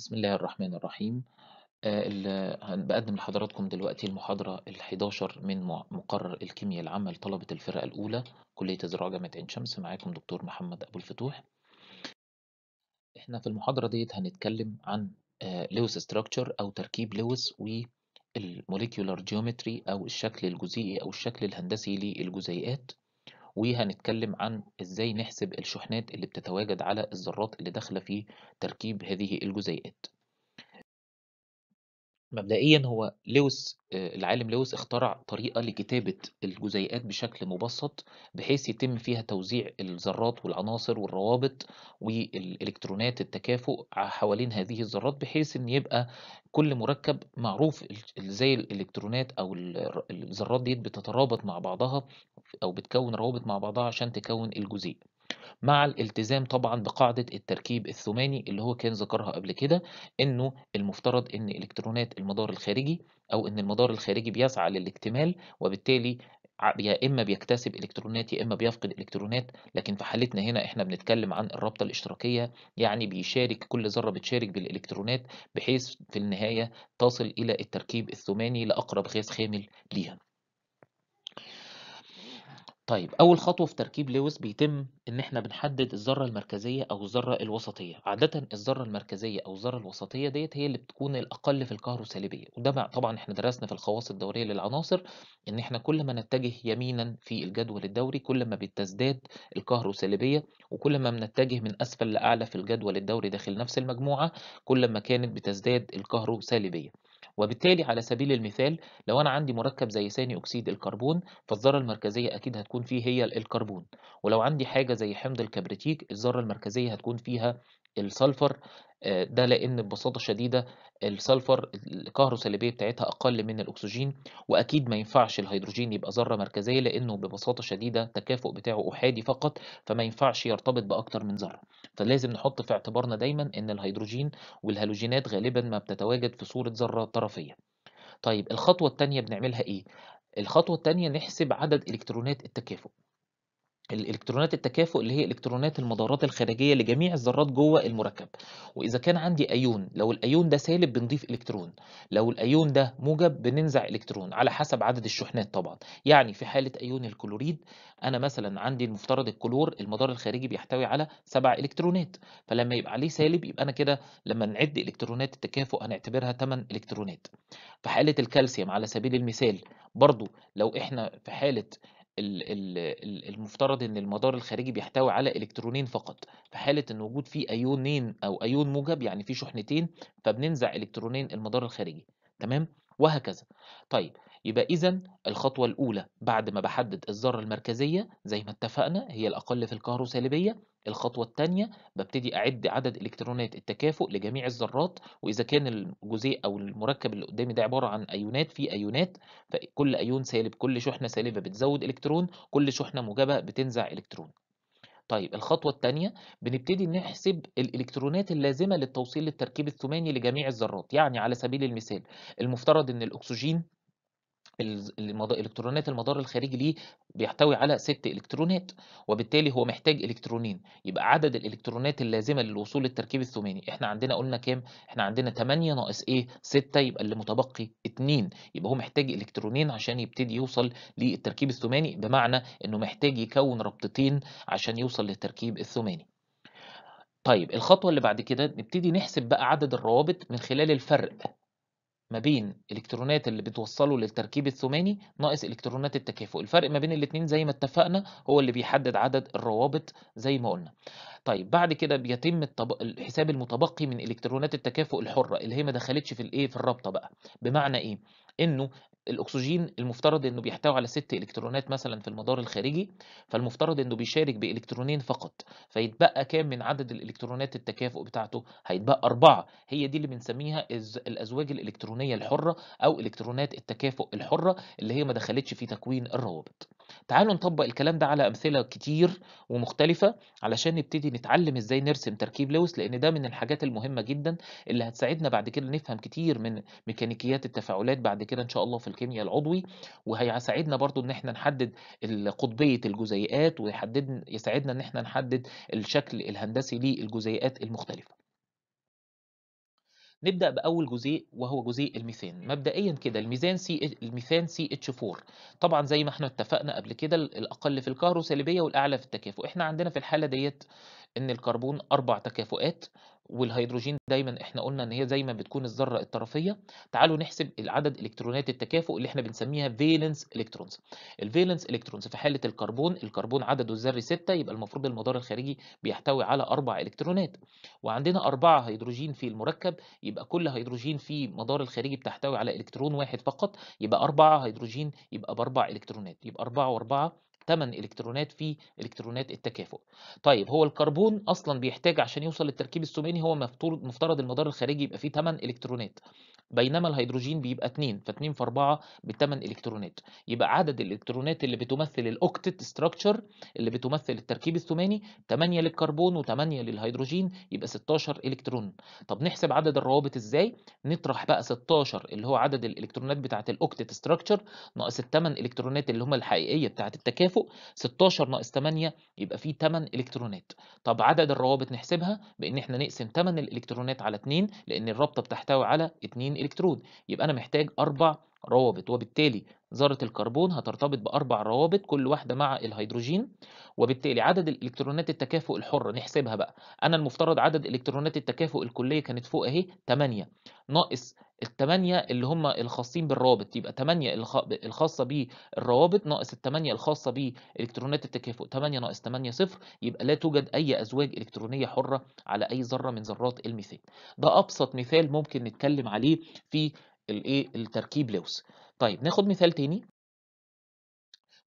بسم الله الرحمن الرحيم آه، بقدم لحضراتكم دلوقتي المحاضرة ال11 من مقرر الكيمياء العامة لطلبة الفرقة الأولى كلية زراعة جامعة عين شمس معاكم دكتور محمد أبو الفتوح احنا في المحاضرة ديت هنتكلم عن لويس آه، ستراكشر أو تركيب لويس والموليكيولار جيومتري أو الشكل الجزيئي أو الشكل الهندسي للجزيئات وهنتكلم عن ازاي نحسب الشحنات اللي بتتواجد على الذرات اللي داخله في تركيب هذه الجزيئات مبدئيًا هو لويس آه، العالم لويس اخترع طريقة لكتابة الجزيئات بشكل مبسط، بحيث يتم فيها توزيع الذرات والعناصر والروابط والإلكترونات التكافؤ حوالين هذه الذرات، بحيث إن يبقى كل مركب معروف إزاي الإلكترونات أو الذرات دي بتترابط مع بعضها أو بتكوّن روابط مع بعضها عشان تكوّن الجزيء. مع الالتزام طبعًا بقاعدة التركيب الثماني اللي هو كان ذكرها قبل كده، إنه المفترض إن إلكترونات المدار الخارجي أو إن المدار الخارجي بيسعى للاكتمال، وبالتالي يا إما بيكتسب إلكترونات يا إما بيفقد إلكترونات، لكن في حالتنا هنا إحنا بنتكلم عن الرابطة الاشتراكية، يعني بيشارك كل ذرة بتشارك بالإلكترونات بحيث في النهاية تصل إلى التركيب الثماني لأقرب غاز خامل ليها. طيب أول خطوة في تركيب لويس بيتم إن إحنا بنحدد الذرة المركزية أو الذرة الوسطية، عادة الذرة المركزية أو الذرة الوسطية ديت هي اللي بتكون الأقل في الكهروسالبية، وده طبعا إحنا درسنا في الخواص الدورية للعناصر إن إحنا كل ما نتجه يمينا في الجدول الدوري كل ما بتزداد الكهروسالبية وكل ما بنتجه من أسفل لأعلى في الجدول الدوري داخل نفس المجموعة كل ما كانت بتزداد الكهروسالبية. وبالتالي على سبيل المثال لو أنا عندي مركب زي ثاني أكسيد الكربون فالذرة المركزية أكيد هتكون فيه هي الكربون ولو عندي حاجة زي حمض الكبريتيك الذرة المركزية هتكون فيها السلفر آه، ده لأن ببساطة شديدة السلفر الكهرو بتاعتها أقل من الأكسجين وأكيد ما ينفعش الهيدروجين يبقى ذرة مركزية لأنه ببساطة شديدة التكافؤ بتاعه أحادي فقط فما ينفعش يرتبط بأكتر من ذرة فلازم نحط في اعتبارنا دايما أن الهيدروجين والهالوجينات غالبا ما بتتواجد في صورة ذرة طرفية طيب الخطوة الثانية بنعملها إيه؟ الخطوة الثانية نحسب عدد إلكترونات التكافؤ الالكترونات التكافؤ اللي هي الكترونات المدارات الخارجيه لجميع الذرات جوه المركب واذا كان عندي ايون لو الايون ده سالب بنضيف الكترون لو الايون ده موجب بننزع الكترون على حسب عدد الشحنات طبعا يعني في حاله ايون الكلوريد انا مثلا عندي المفترض الكلور المدار الخارجي بيحتوي على سبع الكترونات فلما يبقى عليه سالب يبقى انا كده لما نعد الكترونات التكافؤ هنعتبرها 8 الكترونات في حاله الكالسيوم على سبيل المثال برضو لو احنا في حاله المفترض ان المدار الخارجي بيحتوي على الكترونين فقط في حاله ان وجود فيه ايونين او ايون موجب يعني في شحنتين فبننزع الكترونين المدار الخارجي تمام وهكذا طيب يبقى إذا الخطوة الأولى بعد ما بحدد الذرة المركزية زي ما اتفقنا هي الأقل في الكهروسالبية الخطوة الثانية ببتدي أعد عدد إلكترونات التكافؤ لجميع الذرات وإذا كان الجزيء أو المركب اللي قدامي ده عبارة عن أيونات في أيونات فكل أيون سالب كل شحنة سالبة بتزود إلكترون كل شحنة موجبة بتنزع إلكترون طيب الخطوة الثانية بنبتدي نحسب الإلكترونات اللازمة للتوصيل للتركيب الثماني لجميع الذرات يعني على سبيل المثال المفترض إن الأكسجين الالكترونات المدار الخارجي ليه بيحتوي على ست الكترونات وبالتالي هو محتاج الكترونين يبقى عدد الالكترونات اللازمه للوصول للتركيب الثماني احنا عندنا قلنا كام احنا عندنا 8 ناقص ايه 6 يبقى اللي متبقي 2 يبقى هو محتاج الكترونين عشان يبتدي يوصل للتركيب الثماني بمعنى انه محتاج يكون ربطتين عشان يوصل للتركيب الثماني طيب الخطوه اللي بعد كده نبتدي نحسب بقى عدد الروابط من خلال الفرق ما بين الكترونات اللي بتوصله للتركيب الثماني ناقص الكترونات التكافؤ الفرق ما بين الاثنين زي ما اتفقنا هو اللي بيحدد عدد الروابط زي ما قلنا طيب بعد كده بيتم الحساب المتبقي من الكترونات التكافؤ الحره اللي هي ما دخلتش في الايه في الرابطه بقى بمعنى ايه انه الاكسجين المفترض انه بيحتوي على ست الكترونات مثلا في المدار الخارجي فالمفترض انه بيشارك بالكترونين فقط فيتبقى كام من عدد الالكترونات التكافؤ بتاعته هيتبقى اربعه هي دي اللي بنسميها الازواج الالكترونيه الحره او الكترونات التكافؤ الحره اللي هي ما دخلتش في تكوين الروابط تعالوا نطبق الكلام ده على أمثلة كتير ومختلفة علشان نبتدي نتعلم إزاي نرسم تركيب لويس لأن ده من الحاجات المهمة جدا اللي هتساعدنا بعد كده نفهم كتير من ميكانيكيات التفاعلات بعد كده إن شاء الله في الكيمياء العضوي وهيساعدنا برضو إن إحنا نحدد قطبية الجزيئات ويحدد يساعدنا إن إحنا نحدد الشكل الهندسي للجزيئات المختلفة. نبدأ بأول جزيء وهو جزيء الميثان مبدئيا كده الميزان سي الميثان سي اتش 4 طبعا زي ما احنا اتفقنا قبل كده الأقل في الكهروسالبية والأعلى في التكافؤ احنا عندنا في الحالة ديت إن الكربون أربع تكافؤات والهيدروجين دايما احنا قلنا ان هي زي ما بتكون الذره الطرفيه تعالوا نحسب العدد الكترونات التكافؤ اللي احنا بنسميها فالنس الكترونز الفالنس الكترونز في حاله الكربون الكربون عدده الذري 6 يبقى المفروض المدار الخارجي بيحتوي على اربع الكترونات وعندنا اربعه هيدروجين في المركب يبقى كل هيدروجين في مدار الخارجي بتحتوي على الكترون واحد فقط يبقى اربعه هيدروجين يبقى باربع الكترونات يبقى اربعه واربعه 8 الكترونات في الكترونات التكافؤ طيب هو الكربون اصلا بيحتاج عشان يوصل للتركيب الثماني هو مفترض المدار الخارجي يبقى فيه 8 الكترونات بينما الهيدروجين بيبقى 2 ف2 في 4 ب 8 الكترونات يبقى عدد الالكترونات اللي بتمثل الاوكتت ستراكشر اللي بتمثل التركيب الثماني 8 للكربون و8 للهيدروجين يبقى 16 الكترون طب نحسب عدد الروابط ازاي نطرح بقى 16 اللي هو عدد الالكترونات بتاعه الاوكتت ستراكشر ناقص ال8 الكترونات اللي هم الحقيقيه بتاعه التكافؤ 16 ناقص 8 يبقى فيه 8 الكترونات طب عدد الروابط نحسبها بان احنا نقسم 8 الالكترونات على 2 لان الرابطه بتحتوي على 2 الكترود يبقى انا محتاج اربع روابط وبالتالي ذرة الكربون هترتبط بأربع روابط كل واحدة مع الهيدروجين وبالتالي عدد الإلكترونات التكافؤ الحرة نحسبها بقى أنا المفترض عدد إلكترونات التكافؤ الكلية كانت فوق أهي 8 ناقص الثمانية اللي هم الخاصين بالروابط يبقى 8 الخاصة بالروابط ناقص الثمانية الخاصة بإلكترونات التكافؤ ثمانية ناقص ثمانية صفر يبقى لا توجد أي أزواج إلكترونية حرة على أي ذرة من ذرات الميثان ده أبسط مثال ممكن نتكلم عليه في إيه، التركيب لوس طيب ناخد مثال تاني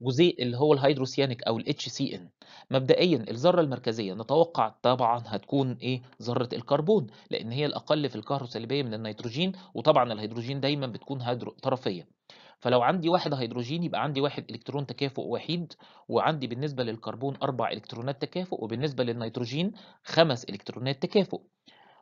جزيء اللي هو الهيدروسيانيك او الاتش سي ان مبدئيا الذره المركزيه نتوقع طبعا هتكون ايه ذره الكربون لان هي الاقل في الكهروسلبيه من النيتروجين وطبعا الهيدروجين دايما بتكون هيدرو طرفيه فلو عندي واحد هيدروجين يبقى عندي واحد الكترون تكافؤ وحيد وعندي بالنسبه للكربون اربع الكترونات تكافؤ وبالنسبه للنيتروجين خمس الكترونات تكافؤ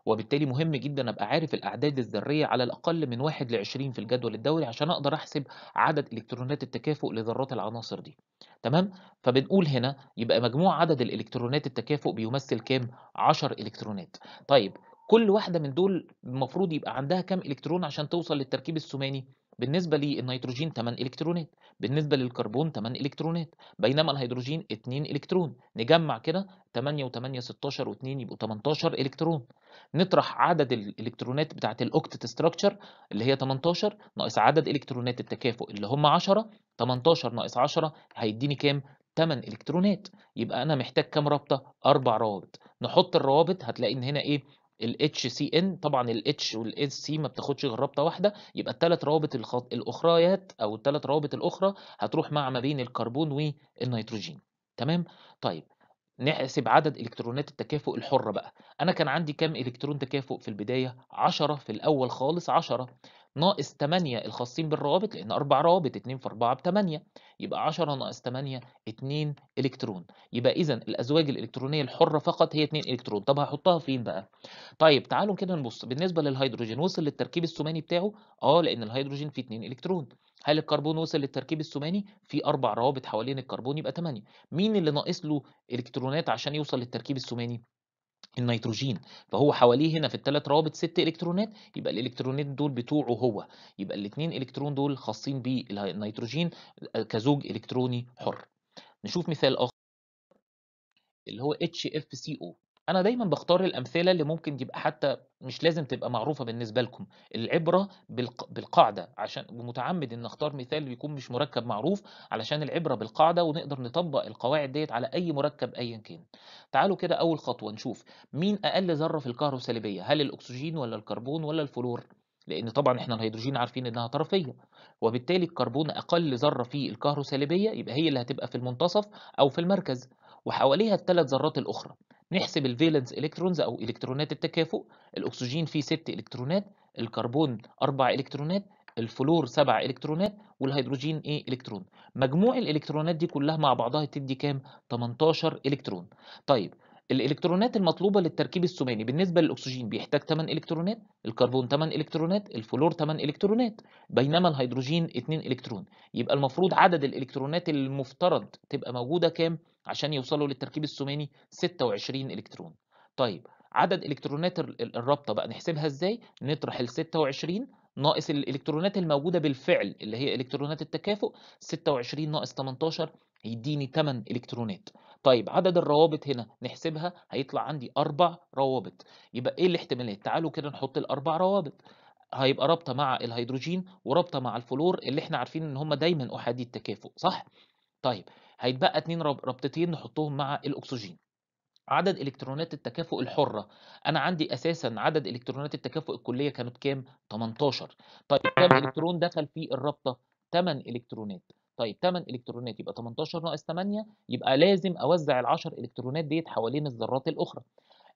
وبالتالي مهم جدا ابقى عارف الاعداد الذريه على الاقل من 1 ل 20 في الجدول الدوري عشان اقدر احسب عدد الكترونات التكافؤ لذرات العناصر دي تمام فبنقول هنا يبقى مجموع عدد الالكترونات التكافؤ بيمثل كام 10 الكترونات طيب كل واحده من دول المفروض يبقى عندها كام الكترون عشان توصل للتركيب الثماني بالنسبة للنيتروجين 8 إلكترونات بالنسبة للكربون 8 إلكترونات بينما الهيدروجين 2 إلكترون نجمع كده 8 و8 16 و2 يبقوا 18 إلكترون نطرح عدد الإلكترونات بتاعت الأوكتت ستراكشر اللي هي 18 ناقص عدد إلكترونات التكافؤ اللي هم 10 18 ناقص 10 هيديني كام؟ 8 إلكترونات يبقى أنا محتاج كام رابطة؟ اربع روابط نحط الروابط هتلاقي إن هنا إيه؟ الاتش سي ان طبعا الاتش والاس سي ما بتاخدش غير رابطه واحده يبقى الثلاث روابط الخط... الاخريات او الثلاث روابط الاخرى هتروح مع ما بين الكربون والنيتروجين تمام طيب نحسب عدد الكترونات التكافؤ الحره بقى انا كان عندي كام الكترون تكافؤ في البدايه 10 في الاول خالص 10 ناقص 8 الخاصين بالروابط لأن 4 روابط 2 في 4 ب 8 يبقى 10 ناقص 8 2 إلكترون يبقى إذا الأزواج الإلكترونية الحرة فقط هي 2 إلكترون طب هحطها فين بقى؟ طيب تعالوا كده نبص بالنسبة للهيدروجين وصل للتركيب الثماني بتاعه أه لأن الهيدروجين فيه 2 إلكترون هل الكربون وصل للتركيب الثماني في أربع روابط حوالين الكربون يبقى 8 مين اللي ناقص له إلكترونات عشان يوصل للتركيب الثماني؟ النيتروجين فهو حواليه هنا في الثلاث روابط ست الكترونات يبقى الالكترونات دول بتوعه هو يبقى الاثنين الكترون دول خاصين بالنيتروجين آه، كزوج الكتروني حر نشوف مثال اخر اللي هو HFCO أنا دايمًا بختار الأمثلة اللي ممكن تبقى حتى مش لازم تبقى معروفة بالنسبة لكم، العبرة بالقاعدة عشان ومتعمد ان أختار مثال يكون مش مركب معروف علشان العبرة بالقاعدة ونقدر نطبق القواعد ديت على أي مركب أيًا كان. تعالوا كده أول خطوة نشوف مين أقل ذرة في الكهربا السالبية، هل الأكسجين ولا الكربون ولا الفلور؟ لأن طبعًا إحنا الهيدروجين عارفين إنها طرفية، وبالتالي الكربون أقل ذرة في الكهروسالبية يبقى هي اللي هتبقى في المنتصف أو في المركز. وحواليها الثلاث ذرات الأخرى نحسب الفالنس إلكترونز أو إلكترونات التكافؤ الأكسجين فيه 6 إلكترونات الكربون 4 إلكترونات الفلور 7 إلكترونات والهيدروجين ايه إلكترون مجموع الإلكترونات دي كلها مع بعضها تدي كام 18 إلكترون طيب الالكترونات المطلوبه للتركيب الثماني بالنسبه للاكسجين بيحتاج 8 الكترونات الكربون 8 الكترونات الفلور 8 الكترونات بينما الهيدروجين 2 الكترون يبقى المفروض عدد الالكترونات المفترض تبقى موجوده كام عشان يوصلوا للتركيب الثماني 26 الكترون طيب عدد الكترونات الرابطه بقى نحسبها ازاي نطرح ال 26 ناقص الالكترونات الموجوده بالفعل اللي هي الكترونات التكافؤ 26 ناقص 18 هيديني 8 الكترونات طيب عدد الروابط هنا نحسبها هيطلع عندي اربع روابط يبقى ايه الاحتمالات تعالوا كده نحط الاربع روابط هيبقى رابطه مع الهيدروجين ورابطه مع الفلور اللي احنا عارفين ان هم دايما احادي التكافؤ صح طيب هيتبقى اتنين رابطتين نحطهم مع الاكسجين عدد الكترونات التكافؤ الحره انا عندي اساسا عدد الكترونات التكافؤ الكليه كانت كام 18 طيب كم الكترون دخل في الرابطه 8 الكترونات طيب 8 الكترونات يبقى 18 ناقص 8 يبقى لازم اوزع ال 10 الكترونات ديت حوالين الذرات الاخرى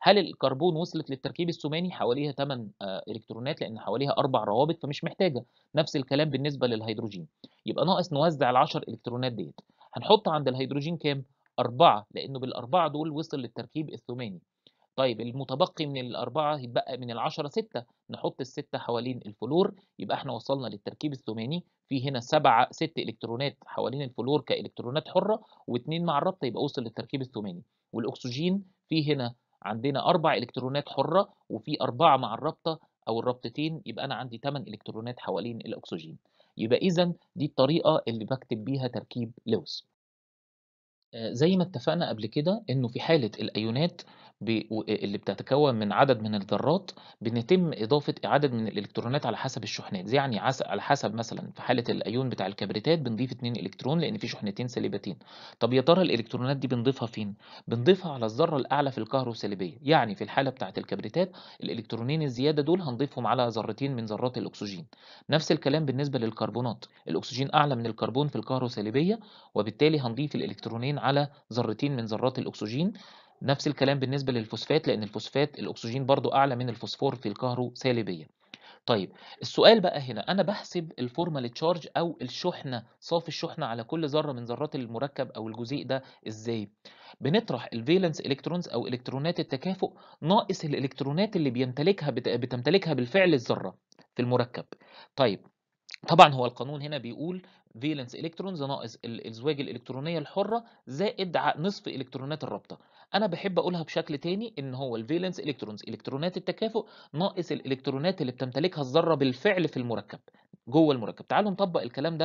هل الكربون وصلت للتركيب الثماني حواليها 8 آه، الكترونات لان حواليها اربع روابط فمش محتاجه نفس الكلام بالنسبه للهيدروجين يبقى ناقص نوزع ال 10 الكترونات ديت هنحط عند الهيدروجين كام 4 لانه بالاربعه دول وصل للتركيب الثماني طيب المتبقي من الأربعة هيتبقى من العشرة ستة نحط الستة حوالين الفلور يبقى احنا وصلنا للتركيب الثماني في هنا سبعة ست إلكترونات حوالين الفلور كإلكترونات حرة واثنين مع الرابطة يبقى وصل للتركيب الثماني والأكسجين في هنا عندنا أربع إلكترونات حرة وفي أربعة مع الرابطة أو الرابطتين يبقى أنا عندي ثمان إلكترونات حوالين الأكسجين يبقى إذا دي الطريقة اللي بكتب بيها تركيب لوز آه، زي ما اتفقنا قبل كده انه في حالة الايونات ب... اللي بتتكون من عدد من الذرات بنتم إضافة عدد من الإلكترونات على حسب الشحنات يعني على حسب مثلا في حالة الأيون بتاع الكبريتات بنضيف 2 إلكترون لأن في شحنتين سالبتين طب يا ترى الإلكترونات دي بنضيفها فين؟ بنضيفها على الذرة الأعلى في الكهروسالبية يعني في الحالة بتاعة الكبريتات الإلكترونين الزيادة دول هنضيفهم على ذرتين من ذرات الأكسجين نفس الكلام بالنسبة للكربونات الأكسجين أعلى من الكربون في الكهروسالبية وبالتالي هنضيف الإلكترونين على ذرتين من ذرات الأكسجين نفس الكلام بالنسبة للفوسفات لأن الفوسفات الأكسجين برضه أعلى من الفوسفور في الكهرو سالبية طيب السؤال بقى هنا أنا بحسب الفورمال تشارج أو الشحنة صافي الشحنة على كل ذرة من ذرات المركب أو الجزيء ده إزاي؟ بنطرح الفالنس الكترونز أو إلكترونات التكافؤ ناقص الإلكترونات اللي بيمتلكها بتمتلكها بالفعل الذرة في المركب طيب طبعا هو القانون هنا بيقول فيلنس الكترونز ناقص الازواج الالكترونيه الحره زائد نصف الكترونات الرابطه انا بحب اقولها بشكل تاني ان هو الفيلنس الكترونز الكترونات التكافؤ ناقص الالكترونات اللي بتمتلكها الذره بالفعل في المركب جوه المركب تعالوا نطبق الكلام ده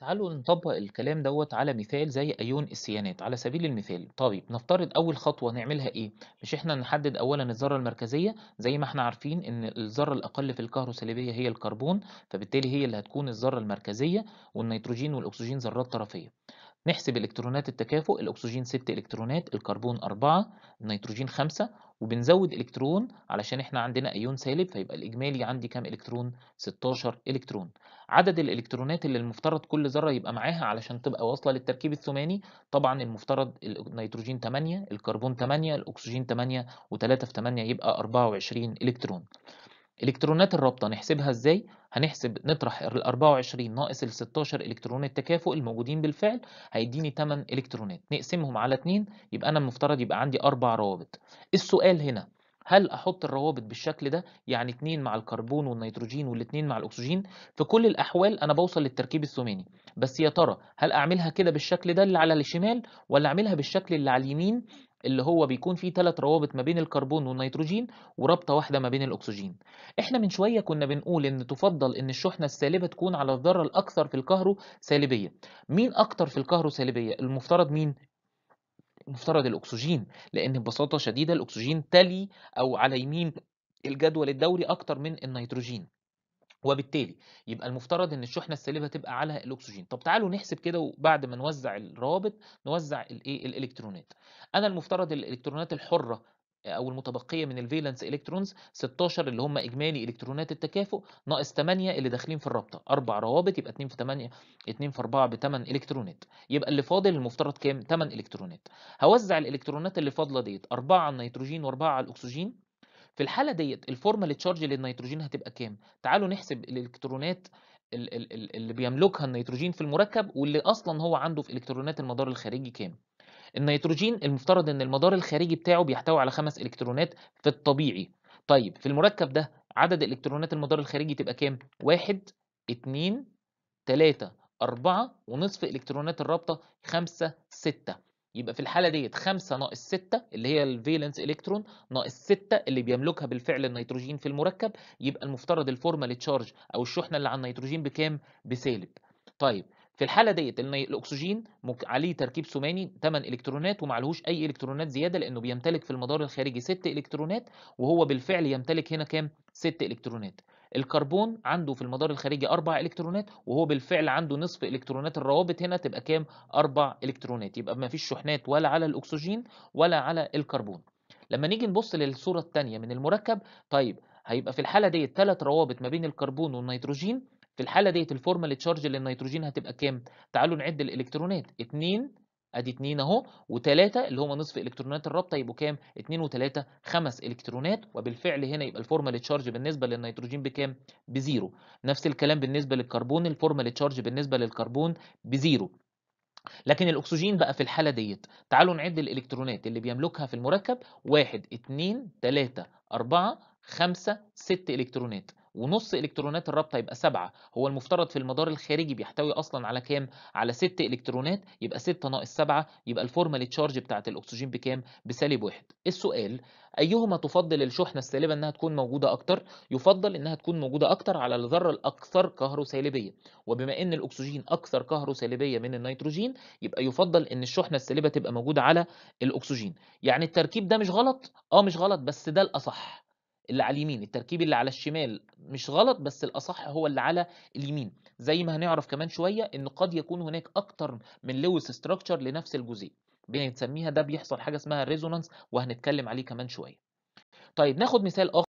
تعالوا نطبق الكلام دوت على مثال زي أيون السيانات، على سبيل المثال، طيب نفترض أول خطوة نعملها إيه؟ مش إحنا نحدد أولًا الذرة المركزية زي ما إحنا عارفين إن الذرة الأقل في الكهروسلبية هي الكربون، فبالتالي هي اللي هتكون الذرة المركزية، والنيتروجين والأكسجين ذرات طرفية. نحسب الكترونات التكافؤ الاكسجين 6 الكترونات الكربون 4 النيتروجين 5 وبنزود الكترون علشان احنا عندنا ايون سالب فيبقى الاجمالي عندي كام الكترون 16 الكترون عدد الالكترونات اللي المفترض كل ذره يبقى معاها علشان تبقى واصله للتركيب الثماني طبعا المفترض النيتروجين 8 الكربون 8 الاكسجين 8 و3 في 8 يبقى 24 الكترون الكترونات الرابطه نحسبها ازاي هنحسب نطرح ال 24 ناقص ال 16 الكترون التكافؤ الموجودين بالفعل هيديني 8 الكترونات نقسمهم على 2 يبقى انا المفترض يبقى عندي اربع روابط السؤال هنا هل احط الروابط بالشكل ده يعني 2 مع الكربون والنيتروجين والاثنين مع الاكسجين في كل الاحوال انا بوصل للتركيب الثماني بس يا ترى هل اعملها كده بالشكل ده اللي على الشمال ولا اعملها بالشكل اللي على اليمين اللي هو بيكون فيه ثلاث روابط ما بين الكربون والنيتروجين ورابطه واحده ما بين الاكسجين احنا من شويه كنا بنقول ان تفضل ان الشحنه السالبه تكون على الذره الاكثر في الكهرو سالبيه مين اكتر في الكهرو سالبيه المفترض مين المفترض الاكسجين لان ببساطه شديده الاكسجين تلي او على يمين الجدول الدوري اكتر من النيتروجين وبالتالي يبقى المفترض ان الشحنه السالبه تبقى على الاكسجين طب تعالوا نحسب كده وبعد ما نوزع الروابط نوزع الايه الالكترونات انا المفترض الالكترونات الحره او المتبقيه من الفيلنس الكترونز 16 اللي هم اجمالي الكترونات التكافؤ ناقص 8 اللي داخلين في الرابطه اربع روابط يبقى 2 في 8 2 في 4 ب 8 الكترونات يبقى اللي فاضل المفترض كام 8 الكترونات هوزع الالكترونات اللي فاضله ديت 4 على النيتروجين و4 على الاكسجين في الحالة ديت الفورمال تشارج للنيتروجين هتبقى كام تعالوا نحسب الالكترونات اللي بيملكها النيتروجين في المركب واللي اصلا هو عنده في الكترونات المدار الخارجي كام النيتروجين المفترض ان المدار الخارجي بتاعه بيحتوي على خمس الكترونات في الطبيعي طيب في المركب ده عدد الكترونات المدار الخارجي تبقى كام واحد اتنين تلاتة أربعة ونصف إلكترونات الرابطة خمسة ستة يبقى في الحاله ديت 5 ناقص 6 اللي هي الفالنس الكترون ناقص 6 اللي بيملكها بالفعل النيتروجين في المركب يبقى المفترض الفورمال تشارج او الشحنه اللي على النيتروجين بكام بسالب طيب في الحاله ديت الاكسجين عليه تركيب ثماني 8 الكترونات ومعلهوش اي الكترونات زياده لانه بيمتلك في المدار الخارجي 6 الكترونات وهو بالفعل يمتلك هنا كام 6 الكترونات الكربون عنده في المدار الخارجي أربع إلكترونات وهو بالفعل عنده نصف إلكترونات الروابط هنا تبقى كام؟ أربع إلكترونات يبقى ما فيش شحنات ولا على الأكسجين ولا على الكربون لما نيجي نبص للصورة الثانية من المركب طيب هيبقى في الحالة ديت ثلاث روابط ما بين الكربون والنيتروجين في الحالة ديت الفورمال تشارج للنيتروجين هتبقى كام؟ تعالوا نعد الإلكترونات 2 ادي 2 اهو و3 اللي هم نصف الكترونات الرابطه يبقوا كام 2 و3 5 الكترونات وبالفعل هنا يبقى الفورمال تشارج بالنسبه للنيتروجين بكام بزيرو نفس الكلام بالنسبه للكربون الفورمال تشارج بالنسبه للكربون بزيرو لكن الاكسجين بقى في الحاله ديت تعالوا نعد الالكترونات اللي بيملكها في المركب 1 2 3 4 5 6 الكترونات ونص الكترونات الرابطه يبقى 7 هو المفترض في المدار الخارجي بيحتوي اصلا على كام على 6 الكترونات يبقى 6 ناقص 7 يبقى الفورمال تشارج بتاعه الاكسجين بكام بسالب 1 السؤال ايهما تفضل الشحنه السالبه انها تكون موجوده اكتر يفضل انها تكون موجوده اكتر على الذره الاكثر كهروسالبيه وبما ان الاكسجين اكثر كهروسالبيه من النيتروجين يبقى يفضل ان الشحنه السالبه تبقى موجوده على الاكسجين يعني التركيب ده مش غلط اه مش غلط بس ده الاصح اللي على اليمين التركيب اللي على الشمال مش غلط بس الأصح هو اللي على اليمين زي ما هنعرف كمان شوية إن قد يكون هناك أكتر من لويس ستراكشر لنفس الجزيء بنسميها ده بيحصل حاجة اسمها ريزونانس وهنتكلم عليه كمان شوية طيب ناخد مثال آخر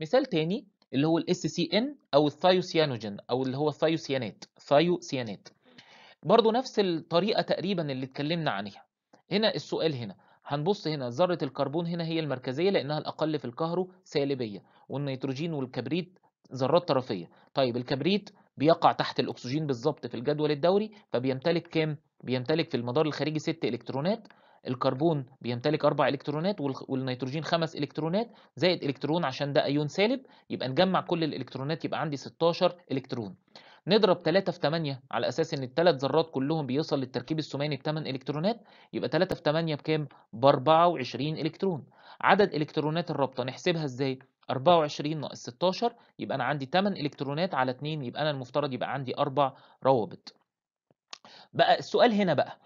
مثال تاني اللي هو الاس سي ان او الثايوسيانوجين او اللي هو الثايوسيانات ثايوسيانات برضو نفس الطريقة تقريبا اللي اتكلمنا عنها هنا السؤال هنا هنبص هنا ذرة الكربون هنا هي المركزية لأنها الأقل في الكهرو سالبية والنيتروجين والكبريت ذرات طرفية طيب الكبريت بيقع تحت الأكسجين بالظبط في الجدول الدوري فبيمتلك كام؟ بيمتلك في المدار الخارجي 6 إلكترونات الكربون بيمتلك أربع إلكترونات والنيتروجين خمس إلكترونات زائد إلكترون عشان ده أيون سالب يبقى نجمع كل الإلكترونات يبقى عندي 16 إلكترون نضرب 3 في 8 على اساس ان الثلاث ذرات كلهم بيوصل للتركيب الثماني ب 8 الكترونات يبقى 3 في 8 بكام ب 24 الكترون عدد الكترونات الرابطه نحسبها ازاي 24 ناقص 16 يبقى انا عندي 8 الكترونات على 2 يبقى انا المفترض يبقى عندي اربع روابط بقى السؤال هنا بقى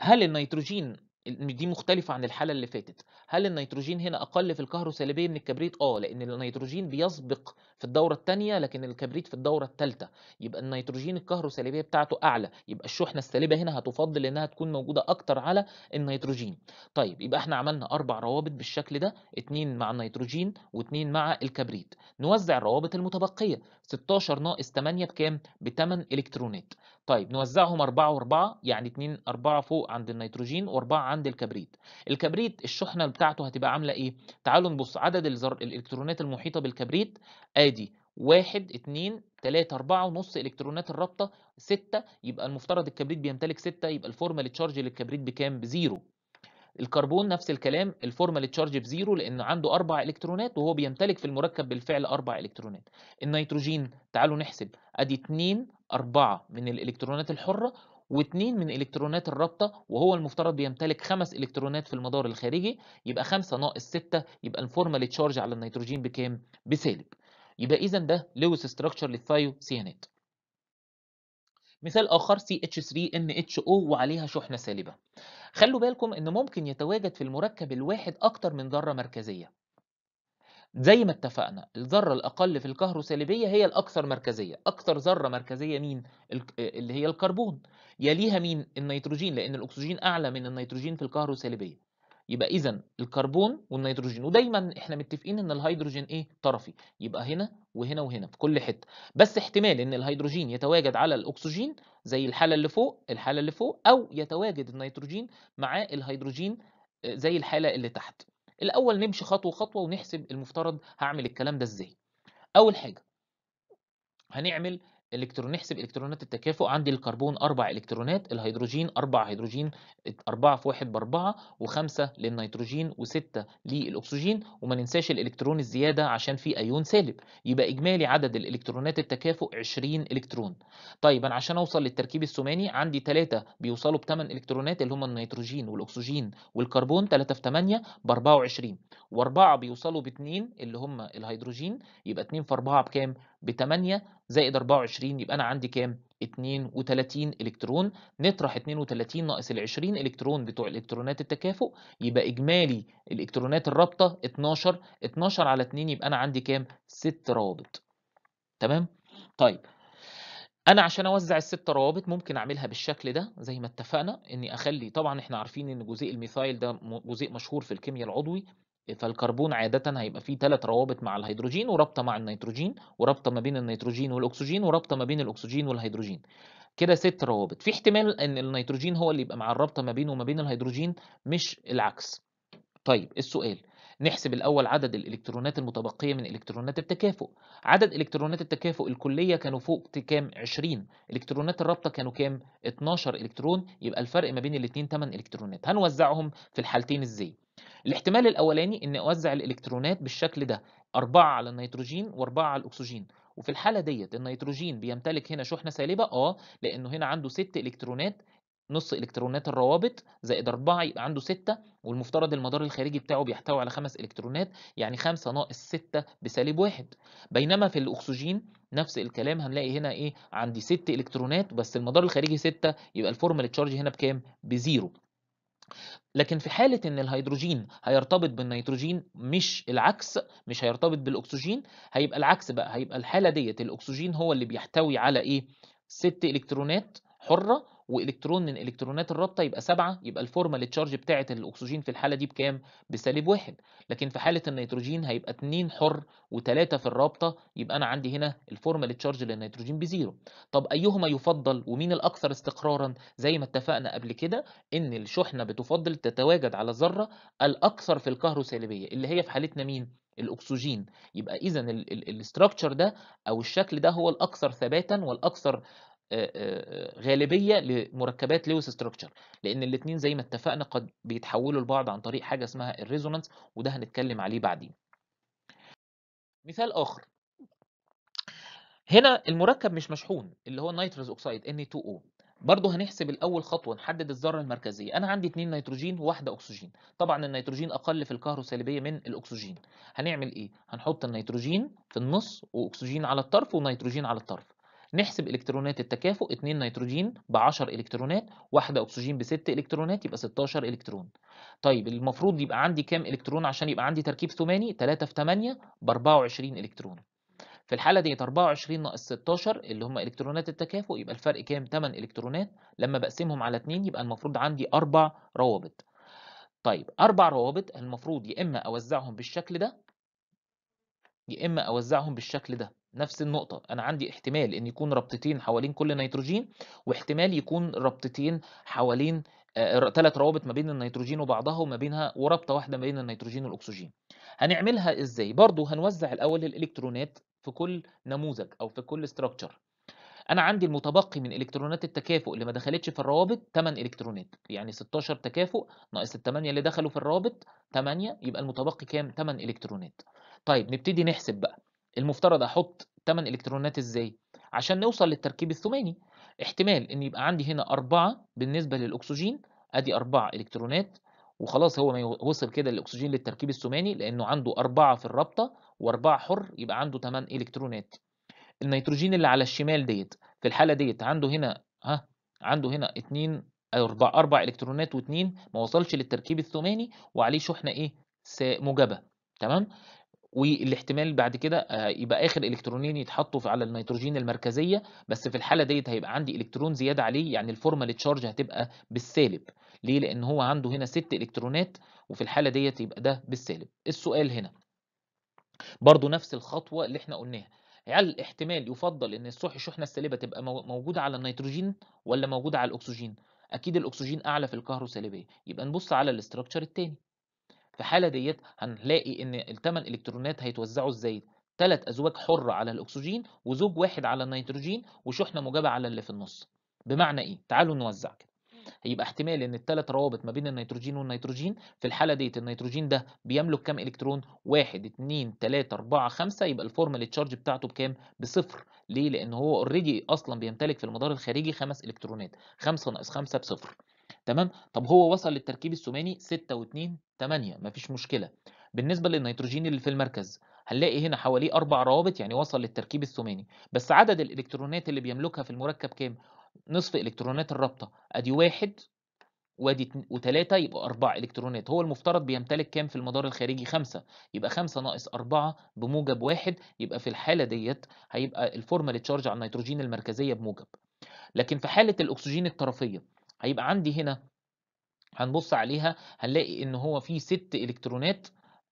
هل النيتروجين دي مختلفة عن الحالة اللي فاتت هل النيتروجين هنا أقل في الكهروسالبية من الكبريت؟ آه لأن النيتروجين بيسبق في الدورة الثانية لكن الكبريت في الدورة الثالثة يبقى النيتروجين الكهروسالبية بتاعته أعلى يبقى الشحنة السالبة هنا هتفضل إنها تكون موجودة أكتر على النيتروجين طيب يبقى إحنا عملنا أربع روابط بالشكل ده اتنين مع النيتروجين واتنين مع الكبريت نوزع الروابط المتبقية 16 ناقص 8 بكام؟ 8 إلكترونات طيب نوزعهم 4 و4 يعني 2 4 فوق عند النيتروجين و4 عند الكبريت الكبريت الشحنه بتاعته هتبقى عامله ايه تعالوا نبص عدد الزر... الالكترونات المحيطه بالكبريت ادي 1 2 3 4 ونص الكترونات الرابطه 6 يبقى المفترض الكبريت بيمتلك 6 يبقى الفورمال تشارج للكبريت بكام بزيرو الكربون نفس الكلام الفورمال تشارج بزيرو لان عنده اربع الكترونات وهو بيمتلك في المركب بالفعل اربع الكترونات النيتروجين تعالوا نحسب ادي 2 أربعة من الإلكترونات الحرة واثنين من الإلكترونات الرابطة وهو المفترض بيمتلك خمس إلكترونات في المدار الخارجي يبقى خمسة ناقص ستة يبقى الفورمال تشارج على النيتروجين بكام؟ بسالب يبقى إذا ده لويس ستراكشر سيانات. مثال آخر CH3NHO وعليها شحنة سالبة خلوا بالكم إن ممكن يتواجد في المركب الواحد أكتر من ذرة مركزية زي ما اتفقنا الذره الاقل في الكهروسالبيه هي الاكثر مركزيه اكثر ذره مركزيه مين اللي هي الكربون يليها مين النيتروجين لان الاكسجين اعلى من النيتروجين في الكهروسالبيه يبقى اذا الكربون والنيتروجين ودايما احنا متفقين ان الهيدروجين ايه طرفي يبقى هنا وهنا وهنا في كل حته بس احتمال ان الهيدروجين يتواجد على الاكسجين زي الحاله اللي فوق الحاله اللي فوق او يتواجد النيتروجين مع الهيدروجين آه، زي الحاله اللي تحت الاول نمشي خطوه خطوه ونحسب المفترض هعمل الكلام ده ازاي اول حاجه هنعمل الكترون نحسب الكترونات التكافؤ عندي الكربون اربع الكترونات الهيدروجين اربع هيدروجين اربعه في واحد باربعه وخمسه للنيتروجين وسته للاكسجين وما ننساش الالكترون الزياده عشان في ايون سالب يبقى اجمالي عدد الالكترونات التكافؤ 20 الكترون طيب انا عشان اوصل للتركيب الثماني عندي ثلاثه بيوصلوا بثمان الكترونات اللي هم النيتروجين والاكسجين والكربون تلاتة في تمانية باربعه وعشرين واربعه بيوصلوا باثنين اللي هم الهيدروجين يبقى اتنين في اربعه بكام ب 8 زائد 24 يبقى انا عندي كام 32 الكترون نطرح 32 ناقص ال 20 الكترون بتوع الكترونات التكافؤ يبقى اجمالي الالكترونات الرابطه 12 12 على 2 يبقى انا عندي كام 6 روابط تمام طيب انا عشان اوزع الست روابط ممكن اعملها بالشكل ده زي ما اتفقنا اني اخلي طبعا احنا عارفين ان جزيء الميثايل ده جزيء مشهور في الكيمياء العضوي فالكربون عادة هيبقى فيه ثلاث روابط مع الهيدروجين ورابطة مع النيتروجين ورابطة ما بين النيتروجين والأكسجين ورابطة ما بين الأكسجين والهيدروجين كده ست روابط في احتمال ان النيتروجين هو اللي يبقى مع الرابطة ما بينه وما بين الهيدروجين مش العكس طيب السؤال نحسب الأول عدد الإلكترونات المتبقية من إلكترونات التكافؤ عدد إلكترونات التكافؤ الكلية كانوا فوق كام 20 إلكترونات الرابطة كانوا كام 12 إلكترون يبقى الفرق ما بين الاثنين 8 إلكترونات هنوزعهم في الحالتين إزاي الاحتمال الأولاني إن أوزع الإلكترونات بالشكل ده أربعة على النيتروجين وأربعة على الأكسجين وفي الحالة ديت النيتروجين بيمتلك هنا شحنة سالبة أه لأنه هنا عنده ست إلكترونات نص الكترونات الروابط زائد أربعة يبقى عنده ستة والمفترض المدار الخارجي بتاعه بيحتوي على خمس الكترونات يعني خمسة ناقص ستة بسالب واحد بينما في الاكسجين نفس الكلام هنلاقي هنا ايه عندي ست الكترونات بس المدار الخارجي ستة يبقى الفورمال تشارج هنا بكام بزيرو لكن في حالة إن الهيدروجين هيرتبط بالنيتروجين مش العكس مش هيرتبط بالأكسجين هيبقى العكس بقى هيبقى الحالة ديت الأكسجين هو اللي بيحتوي على إيه؟ ست إلكترونات حرة والكترون من الكترونات الرابطه يبقى 7 يبقى الفورمال تشارج بتاعه الاكسجين في الحاله دي بكام بسالب واحد لكن في حاله النيتروجين هيبقى 2 حر و3 في الرابطه يبقى انا عندي هنا الفورمال تشارج للنيتروجين بزيرو طب ايهما يفضل ومين الاكثر استقرارا زي ما اتفقنا قبل كده ان الشحنه بتفضل تتواجد على الذره الاكثر في الكهروسالبيه اللي هي في حالتنا مين الاكسجين يبقى اذا الاستراكشر ده او الشكل ده هو الاكثر ثباتا والاكثر غالبيه لمركبات لويس ستراكشر لان الاثنين زي ما اتفقنا قد بيتحولوا لبعض عن طريق حاجه اسمها الريزونانس وده هنتكلم عليه بعدين مثال اخر هنا المركب مش مشحون اللي هو نيتروز اوكسيد N2O برضه هنحسب الاول خطوه نحدد الذره المركزيه انا عندي اثنين نيتروجين وواحده اكسجين طبعا النيتروجين اقل في الكهروسالبيه من الاكسجين هنعمل ايه هنحط النيتروجين في النص واكسجين على الطرف ونيتروجين على الطرف نحسب الكترونات التكافؤ 2 نيتروجين ب 10 الكترونات واحده اكسجين ب 6 الكترونات يبقى 16 الكترون طيب المفروض يبقى عندي كام الكترون عشان يبقى عندي تركيب ثماني 3 في 8 ب 24 الكترون في الحالة ديت 24 ناقص 16 اللي هم الكترونات التكافؤ يبقى الفرق كام 8 الكترونات لما بقسمهم على 2 يبقى المفروض عندي أربع روابط طيب أربع روابط المفروض يا إما أوزعهم بالشكل ده يا إما أوزعهم بالشكل ده نفس النقطة أنا عندي احتمال إن يكون رابطتين حوالين كل نيتروجين واحتمال يكون رابطتين حوالين ثلاث آه، روابط ما بين النيتروجين وبعضها وما بينها ورابطة واحدة ما بين النيتروجين والأكسجين هنعملها إزاي؟ برضو هنوزع الأول الإلكترونات في كل نموذج أو في كل استراكشر انا عندي المتبقي من الكترونات التكافؤ اللي ما دخلتش في الروابط 8 الكترونات يعني 16 تكافؤ ناقص الثمانية 8 اللي دخلوا في الروابط 8 يبقى المتبقي كام 8 الكترونات طيب نبتدي نحسب بقى المفترض احط 8 الكترونات ازاي عشان نوصل للتركيب الثماني احتمال ان يبقى عندي هنا 4 بالنسبه للاكسجين ادي 4 الكترونات وخلاص هو ما يوصل كده الاكسجين للتركيب الثماني لانه عنده 4 في الرابطه و4 حر يبقى عنده 8 الكترونات النيتروجين اللي على الشمال ديت في الحاله ديت عنده هنا ها عنده هنا 2 4 4 إلكترونات و2 ما وصلش للتركيب الثماني وعليه شحنة إيه؟ موجبة تمام؟ والاحتمال بعد كده آه، يبقى اخر الكترونين يتحطوا على النيتروجين المركزيه بس في الحاله ديت هيبقى عندي الكترون زياده عليه يعني الفورمال تشارج هتبقى بالسالب ليه لان هو عنده هنا ست الكترونات وفي الحاله ديت يبقى ده بالسالب السؤال هنا برضو نفس الخطوه اللي احنا قلناها هل يعني يفضل ان الصحي الشحنه السالبه تبقى موجوده على النيتروجين ولا موجوده على الاكسجين اكيد الاكسجين اعلى في الكهروسالبيه يبقى نبص على الاستراكشر الثاني في الحاله ديت هنلاقي ان الثمان الكترونات هيتوزعوا ازاي ثلاث ازواج حره على الاكسجين وزوج واحد على النيتروجين وشحنه موجبه على اللي في النص بمعنى ايه تعالوا نوزع كده هيبقى احتمال ان الثلاث روابط ما بين النيتروجين والنيتروجين في الحاله ديت النيتروجين ده بيملك كام الكترون 1 2 3 4 5 يبقى الفورمال تشارج بتاعته بكام بصفر ليه لان هو اوريدي اصلا بيمتلك في المدار الخارجي خمس الكترونات 5 ناقص 5 بصفر تمام طب هو وصل للتركيب الثماني 6 و2 8 مفيش مشكله بالنسبه للنيتروجين اللي في المركز هنلاقي هنا حواليه اربع روابط يعني وصل للتركيب الثماني بس عدد الالكترونات اللي بيملكها في المركب كام نصف الكترونات الرابطه ادي واحد وادي وثلاثة يبقى أربعة إلكترونات هو المفترض بيمتلك كام في المدار الخارجي خمسة يبقى خمسة ناقص أربعة بموجب واحد يبقى في الحالة ديت هيبقى الفورمال تشارج على النيتروجين المركزية بموجب لكن في حالة الأكسجين الطرفية هيبقى عندي هنا هنبص عليها هنلاقي ان هو في ست الكترونات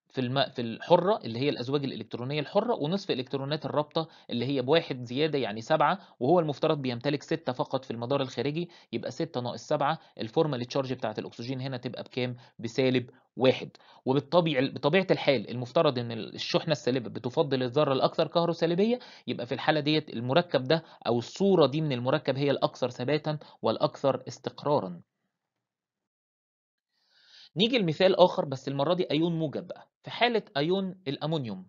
في الماء في الحره اللي هي الازواج الالكترونيه الحره ونصف الكترونات الرابطه اللي هي بواحد زياده يعني سبعه وهو المفترض بيمتلك سته فقط في المدار الخارجي يبقى سته ناقص سبعه الفورمال تشارج بتاعت الاكسجين هنا تبقى بكام؟ بسالب واحد وبالطبيعي بطبيعة الحال المفترض ان الشحنة السالبة بتفضل الذرة الاكثر كهروسالبية يبقى في الحالة ديت المركب ده او الصورة دي من المركب هي الاكثر ثباتا والاكثر استقرارا نيجي لمثال اخر بس المرة دي ايون موجب بقى في حالة ايون الامونيوم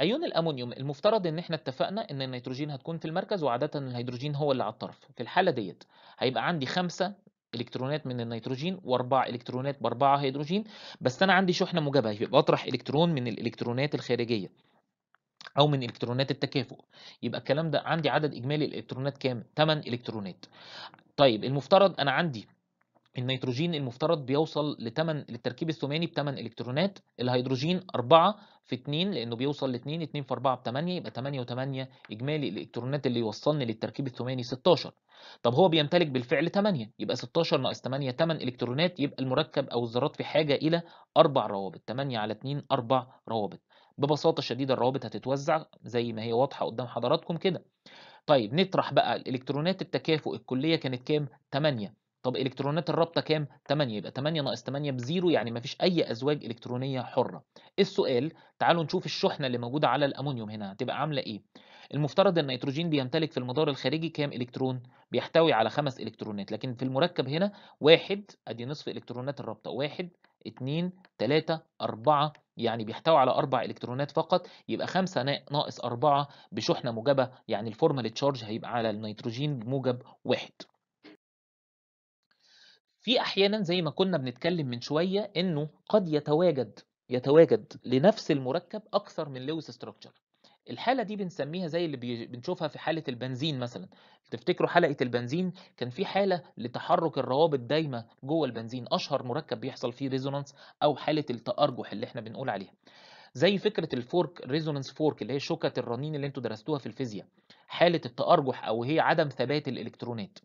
ايون الامونيوم المفترض ان احنا اتفقنا ان النيتروجين هتكون في المركز وعاده الهيدروجين هو اللي على الطرف في الحاله ديت هيبقى عندي خمسة الكترونات من النيتروجين واربع الكترونات باربعه هيدروجين بس انا عندي شحنه مجابهه يبقى اطرح الكترون من الالكترونات الخارجيه او من الكترونات التكافؤ يبقى الكلام ده عندي عدد اجمالي الالكترونات كام 8 الكترونات طيب المفترض انا عندي النيتروجين المفترض بيوصل لتمن للتركيب الثماني بتمن الكترونات الهيدروجين 4 في 2 لانه بيوصل ل 2 2 في 4 ب 8 يبقى 8 و8 اجمالي الالكترونات اللي يوصلني للتركيب الثماني 16 طب هو بيمتلك بالفعل 8 يبقى 16 ناقص 8 8 الكترونات يبقى المركب او الذرات في حاجه الى اربع روابط 8 على 2 اربع روابط ببساطه شديده الروابط هتتوزع زي ما هي واضحه قدام حضراتكم كده طيب نطرح بقى الالكترونات التكافؤ الكليه كانت كام 8 طب الكترونات الرابطه كام 8 يبقى 8 ناقص 8 بزيرو يعني ما فيش اي ازواج الكترونيه حره إيه السؤال تعالوا نشوف الشحنه اللي موجوده على الامونيوم هنا هتبقى عامله ايه المفترض ان النيتروجين بيمتلك في المدار الخارجي كام الكترون بيحتوي على خمس الكترونات لكن في المركب هنا واحد ادي نصف الكترونات الرابطه واحد اتنين تلاتة أربعة يعني بيحتوي على أربع إلكترونات فقط يبقى خمسة ناقص أربعة بشحنة موجبة يعني الفورمال تشارج هيبقى على النيتروجين بموجب واحد في احيانا زي ما كنا بنتكلم من شويه انه قد يتواجد يتواجد لنفس المركب اكثر من لويس ستراكشر الحاله دي بنسميها زي اللي بنشوفها في حاله البنزين مثلا تفتكروا حلقه البنزين كان في حاله لتحرك الروابط دايمه جوه البنزين اشهر مركب بيحصل فيه ريزونانس او حاله التارجح اللي احنا بنقول عليها زي فكره الفورك ريزونانس فورك اللي هي شوكه الرنين اللي انتوا درستوها في الفيزياء حاله التارجح او هي عدم ثبات الالكترونات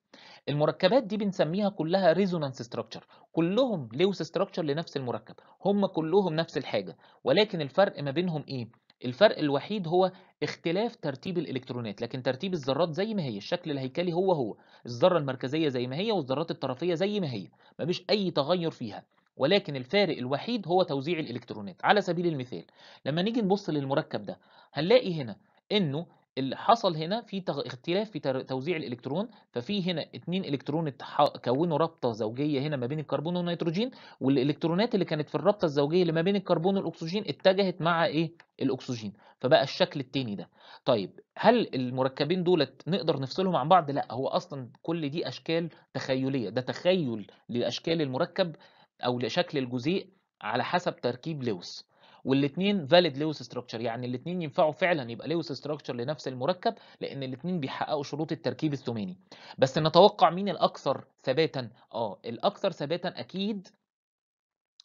المركبات دي بنسميها كلها ريزونانس ستراكشر كلهم لوس ستراكشر لنفس المركب هم كلهم نفس الحاجه ولكن الفرق ما بينهم ايه الفرق الوحيد هو اختلاف ترتيب الالكترونات لكن ترتيب الذرات زي ما هي الشكل الهيكلي هو هو الذره المركزيه زي ما هي والذرات الطرفيه زي ما هي مفيش اي تغير فيها ولكن الفارق الوحيد هو توزيع الالكترونات على سبيل المثال لما نيجي نبص للمركب ده هنلاقي هنا انه اللي حصل هنا في اختلاف في توزيع الالكترون ففي هنا اتنين الكترون كونوا رابطه زوجيه هنا ما بين الكربون والنيتروجين والالكترونات اللي كانت في الرابطه الزوجيه اللي ما بين الكربون والاكسجين اتجهت مع ايه الاكسجين فبقى الشكل التاني ده طيب هل المركبين دولت نقدر نفصلهم عن بعض لا هو اصلا كل دي اشكال تخيليه ده تخيل لاشكال المركب او لشكل الجزيء على حسب تركيب لويس والاثنين فاليد لويس ستراكشر يعني الاثنين ينفعوا فعلا يبقى لويس ستراكشر لنفس المركب لان الاثنين بيحققوا شروط التركيب الثماني بس نتوقع مين الاكثر ثباتا اه الاكثر ثباتا اكيد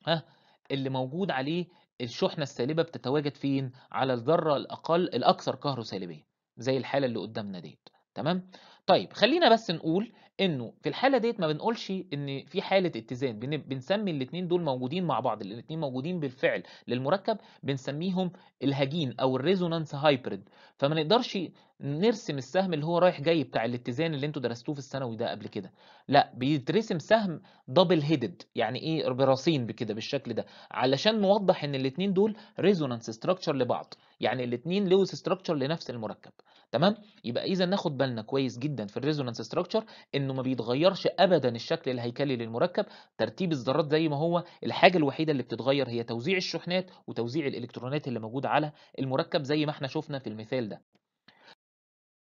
ها اللي موجود عليه الشحنه السالبه بتتواجد فين على الذره الاقل الاكثر كهروسالبيه زي الحاله اللي قدامنا ديت تمام طيب خلينا بس نقول انه في الحاله ديت ما بنقولش ان في حاله اتزان بنسمي الاثنين دول موجودين مع بعض الاثنين موجودين بالفعل للمركب بنسميهم الهجين او الريزونانس هايبرد فما نقدرش نرسم السهم اللي هو رايح جاي بتاع الاتزان اللي انتوا درستوه في الثانوي ده قبل كده لا بيترسم سهم دبل هيدد يعني ايه براسين بكده بالشكل ده علشان نوضح ان الاثنين دول ريزونانس ستراكشر لبعض يعني الاثنين لوز ستراكشر لنفس المركب تمام يبقى اذا ناخد بالنا كويس جدا في الريزونانس ستراكشر انه ما بيتغيرش ابدا الشكل الهيكلي للمركب ترتيب الذرات زي ما هو الحاجه الوحيده اللي بتتغير هي توزيع الشحنات وتوزيع الالكترونات اللي موجوده على المركب زي ما احنا شفنا في المثال ده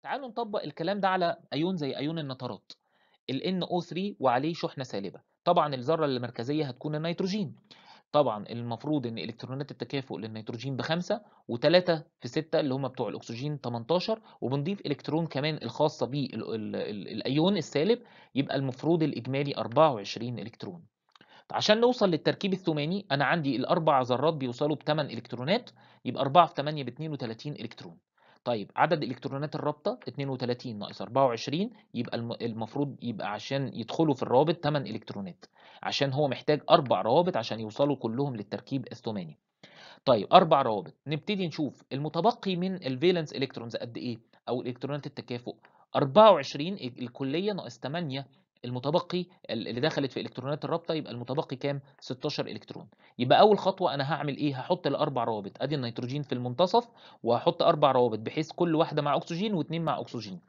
تعالوا نطبق الكلام ده على ايون زي ايون النترات ال NO3 وعليه شحنه سالبه طبعا الذره المركزيه هتكون النيتروجين طبعا المفروض ان الكترونات التكافؤ للنيتروجين بخمسة وثلاثة في ستة اللي هم بتوع الاكسجين 18 وبنضيف الكترون كمان الخاصه بالايون السالب يبقى المفروض الاجمالي 24 الكترون عشان نوصل للتركيب الثماني انا عندي الاربع ذرات بيوصلوا ب 8 الكترونات يبقى 4 في 8 ب 32 الكترون طيب عدد الكترونات الرابطه 32 ناقص 24 يبقى المفروض يبقى عشان يدخلوا في الروابط 8 الكترونات عشان هو محتاج اربع روابط عشان يوصلوا كلهم للتركيب الثماني طيب اربع روابط نبتدي نشوف المتبقي من الفالنس الكترونز قد ايه او الالكترونات التكافؤ 24 الكليه ناقص 8 المتبقي اللي دخلت في الكترونات الرابطه يبقى المتبقي كام 16 الكترون يبقى اول خطوه انا هعمل ايه هحط الاربع روابط ادي النيتروجين في المنتصف وهحط اربع روابط بحيث كل واحده مع اكسجين واثنين مع اكسجين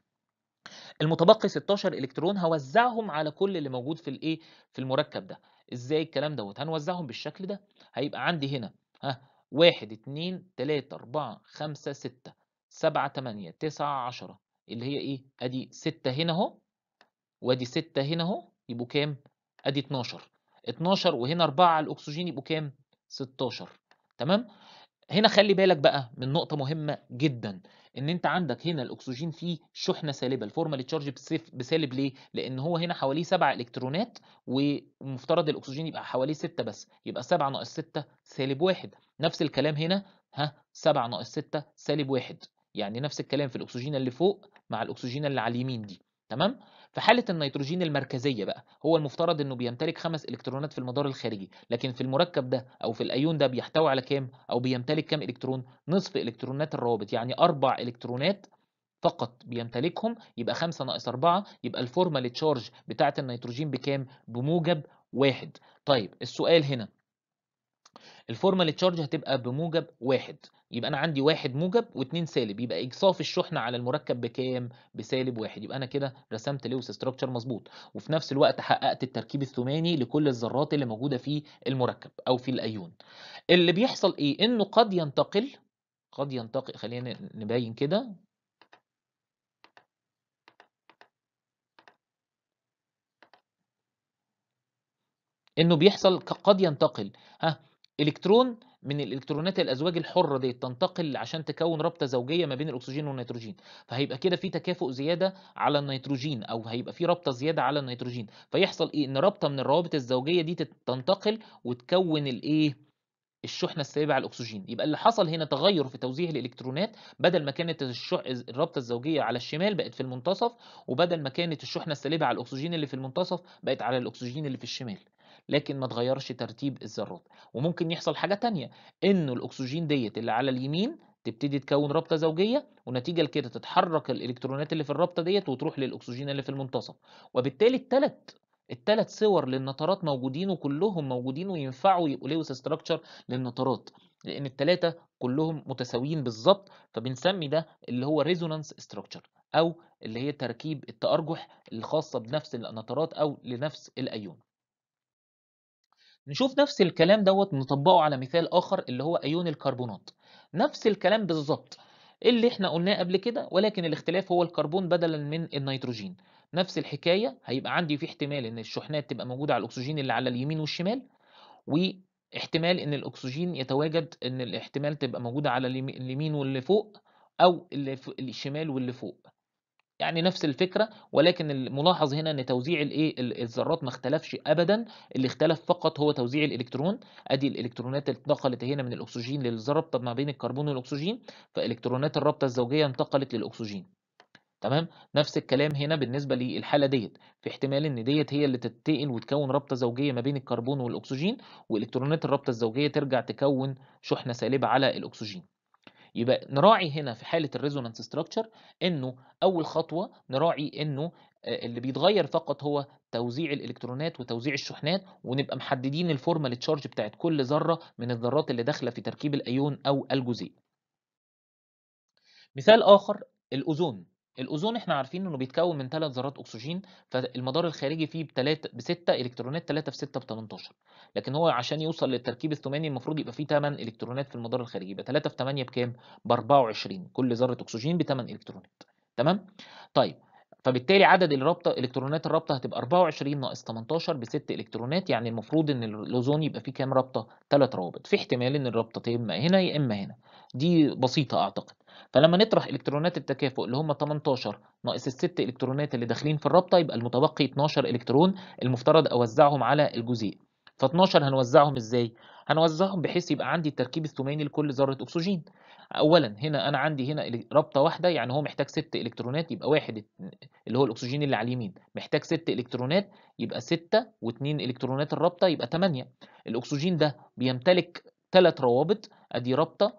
المتبقي 16 الكترون هوزعهم على كل اللي موجود في الايه في المركب ده ازاي الكلام دوت هنوزعهم بالشكل ده هيبقى عندي هنا ها 1 2 3 4 5 6 7 8 9 10 اللي هي ايه ادي 6 هنا اهو وادي 6 هنا اهو يبقوا كام؟ ادي 12 12 وهنا 4 على الاكسجين يبقوا كام؟ 16 تمام؟ هنا خلي بالك بقى من نقطة مهمة جدا ان انت عندك هنا الاكسجين فيه شحنة سالبة الفورمال تشارج بسالب ليه؟ لان هو هنا حواليه 7 الكترونات ومفترض الاكسجين يبقى حواليه 6 بس يبقى 7 ناقص 6 سالب 1 نفس الكلام هنا ها 7 ناقص 6 سالب 1 يعني نفس الكلام في الاكسجين اللي فوق مع الاكسجين اللي على اليمين دي تمام؟ في حالة النيتروجين المركزية بقى هو المفترض انه بيمتلك خمس الكترونات في المدار الخارجي لكن في المركب ده او في الايون ده بيحتوي على كام او بيمتلك كام الكترون؟ نصف الكترونات الروابط يعني اربع الكترونات فقط بيمتلكهم يبقى 5 ناقص 4 يبقى الفورمال تشارج بتاعه النيتروجين بكام؟ بموجب واحد. طيب السؤال هنا الفورمال تشارج هتبقى بموجب واحد يبقى انا عندي واحد موجب واثنين سالب يبقى اجصاف الشحنه على المركب بكام بسالب واحد يبقى انا كده رسمت لويس ستراكشر مظبوط وفي نفس الوقت حققت التركيب الثماني لكل الذرات اللي موجوده في المركب او في الايون اللي بيحصل ايه انه قد ينتقل قد ينتقل خلينا نبين كده انه بيحصل قد ينتقل ها الكترون من الالكترونات الازواج الحره دي تنتقل عشان تكون رابطه زوجيه ما بين الاكسجين والنيتروجين فهيبقى كده في تكافؤ زياده على النيتروجين او هيبقى في رابطه زياده على النيتروجين فيحصل ايه ان رابطه من الروابط الزوجيه دي تنتقل وتكون الايه الشحنه السائبه على الاكسجين يبقى اللي حصل هنا تغير في توزيع الالكترونات بدل ما كانت الشح... الرابطه الزوجيه على الشمال بقت في المنتصف وبدل ما كانت الشحنه السالبه على الاكسجين اللي في المنتصف بقت على الاكسجين اللي في الشمال لكن ما تغيرش ترتيب الذرات وممكن يحصل حاجه تانية انه الاكسجين ديت اللي على اليمين تبتدي تكون رابطه زوجيه ونتيجه لكده تتحرك الالكترونات اللي في الرابطه ديت وتروح للاكسجين اللي في المنتصف وبالتالي التلت التلت صور للنطرات موجودين وكلهم موجودين وينفعوا يبقوا ليوس ستراكشر للنطرات لان التلاته كلهم متساويين بالظبط فبنسمي ده اللي هو ريزونانس ستراكشر او اللي هي تركيب التارجح الخاصه بنفس النطرات او لنفس الايون نشوف نفس الكلام دوت نطبقه على مثال آخر اللي هو أيون الكربونات نفس الكلام بالظبط اللي احنا قلناه قبل كده ولكن الاختلاف هو الكربون بدلا من النيتروجين نفس الحكاية هيبقى عندي في احتمال ان الشحنات تبقى موجودة على الأكسجين اللي على اليمين والشمال واحتمال ان الأكسجين يتواجد ان الاحتمال تبقى موجودة على اليمين واللي فوق أو اللي الشمال واللي فوق يعني نفس الفكرة ولكن الملاحظ هنا ان توزيع الايه الذرات ما اختلفش ابدا اللي اختلف فقط هو توزيع الالكترون ادي الالكترونات اللي انتقلت هنا من الاكسجين للرابطة ما بين الكربون والاكسجين فالكترونات الرابطة الزوجية انتقلت للاكسجين تمام نفس الكلام هنا بالنسبه للحاله ديت في احتمال ان ديت هي اللي تتقل وتكون رابطه زوجيه ما بين الكربون والاكسجين والكترونات الرابطه الزوجيه ترجع تكون شحنه سالبه على الاكسجين يبقى نراعي هنا في حاله الريزونانس ستراكشر انه اول خطوه نراعي انه آه، اللي بيتغير فقط هو توزيع الالكترونات وتوزيع الشحنات ونبقى محددين الفورمال تشارج بتاعت كل ذره من الذرات اللي داخله في تركيب الايون او الجزيء مثال اخر الاوزون الأوزون إحنا عارفين إنه بيتكون من ثلاث ذرات أكسجين فالمدار الخارجي فيه بتلاتة بستة إلكترونات 3 في 6 ب 18 لكن هو عشان يوصل للتركيب الثماني المفروض يبقى فيه 8 إلكترونات في المدار الخارجي يبقى 3 في 8 بكام؟ ب 24 كل ذرة أكسجين ب 8 إلكترونات تمام؟ طيب فبالتالي عدد الرابطه الكترونات الرابطه هتبقى 24 ناقص 18 ب 6 الكترونات يعني المفروض ان الاوزون يبقى فيه كام رابطه؟ ثلاث روابط في احتمال ان الرابطه يا اما هنا يا اما هنا دي بسيطه اعتقد فلما نطرح الكترونات التكافؤ اللي هم 18 ناقص الست الكترونات اللي داخلين في الرابطه يبقى المتبقي 12 الكترون المفترض اوزعهم على الجزيء ف12 هنوزعهم ازاي؟ هنوزعهم بحيث يبقى عندي التركيب الثماني لكل ذره اكسجين. اولا هنا انا عندي هنا رابطه واحده يعني هو محتاج ست الكترونات يبقى واحد اللي هو الاكسجين اللي على اليمين محتاج ست الكترونات يبقى ستة واثنين الكترونات الرابطه يبقى ثمانية الاكسجين ده بيمتلك ثلاث روابط ادي رابطه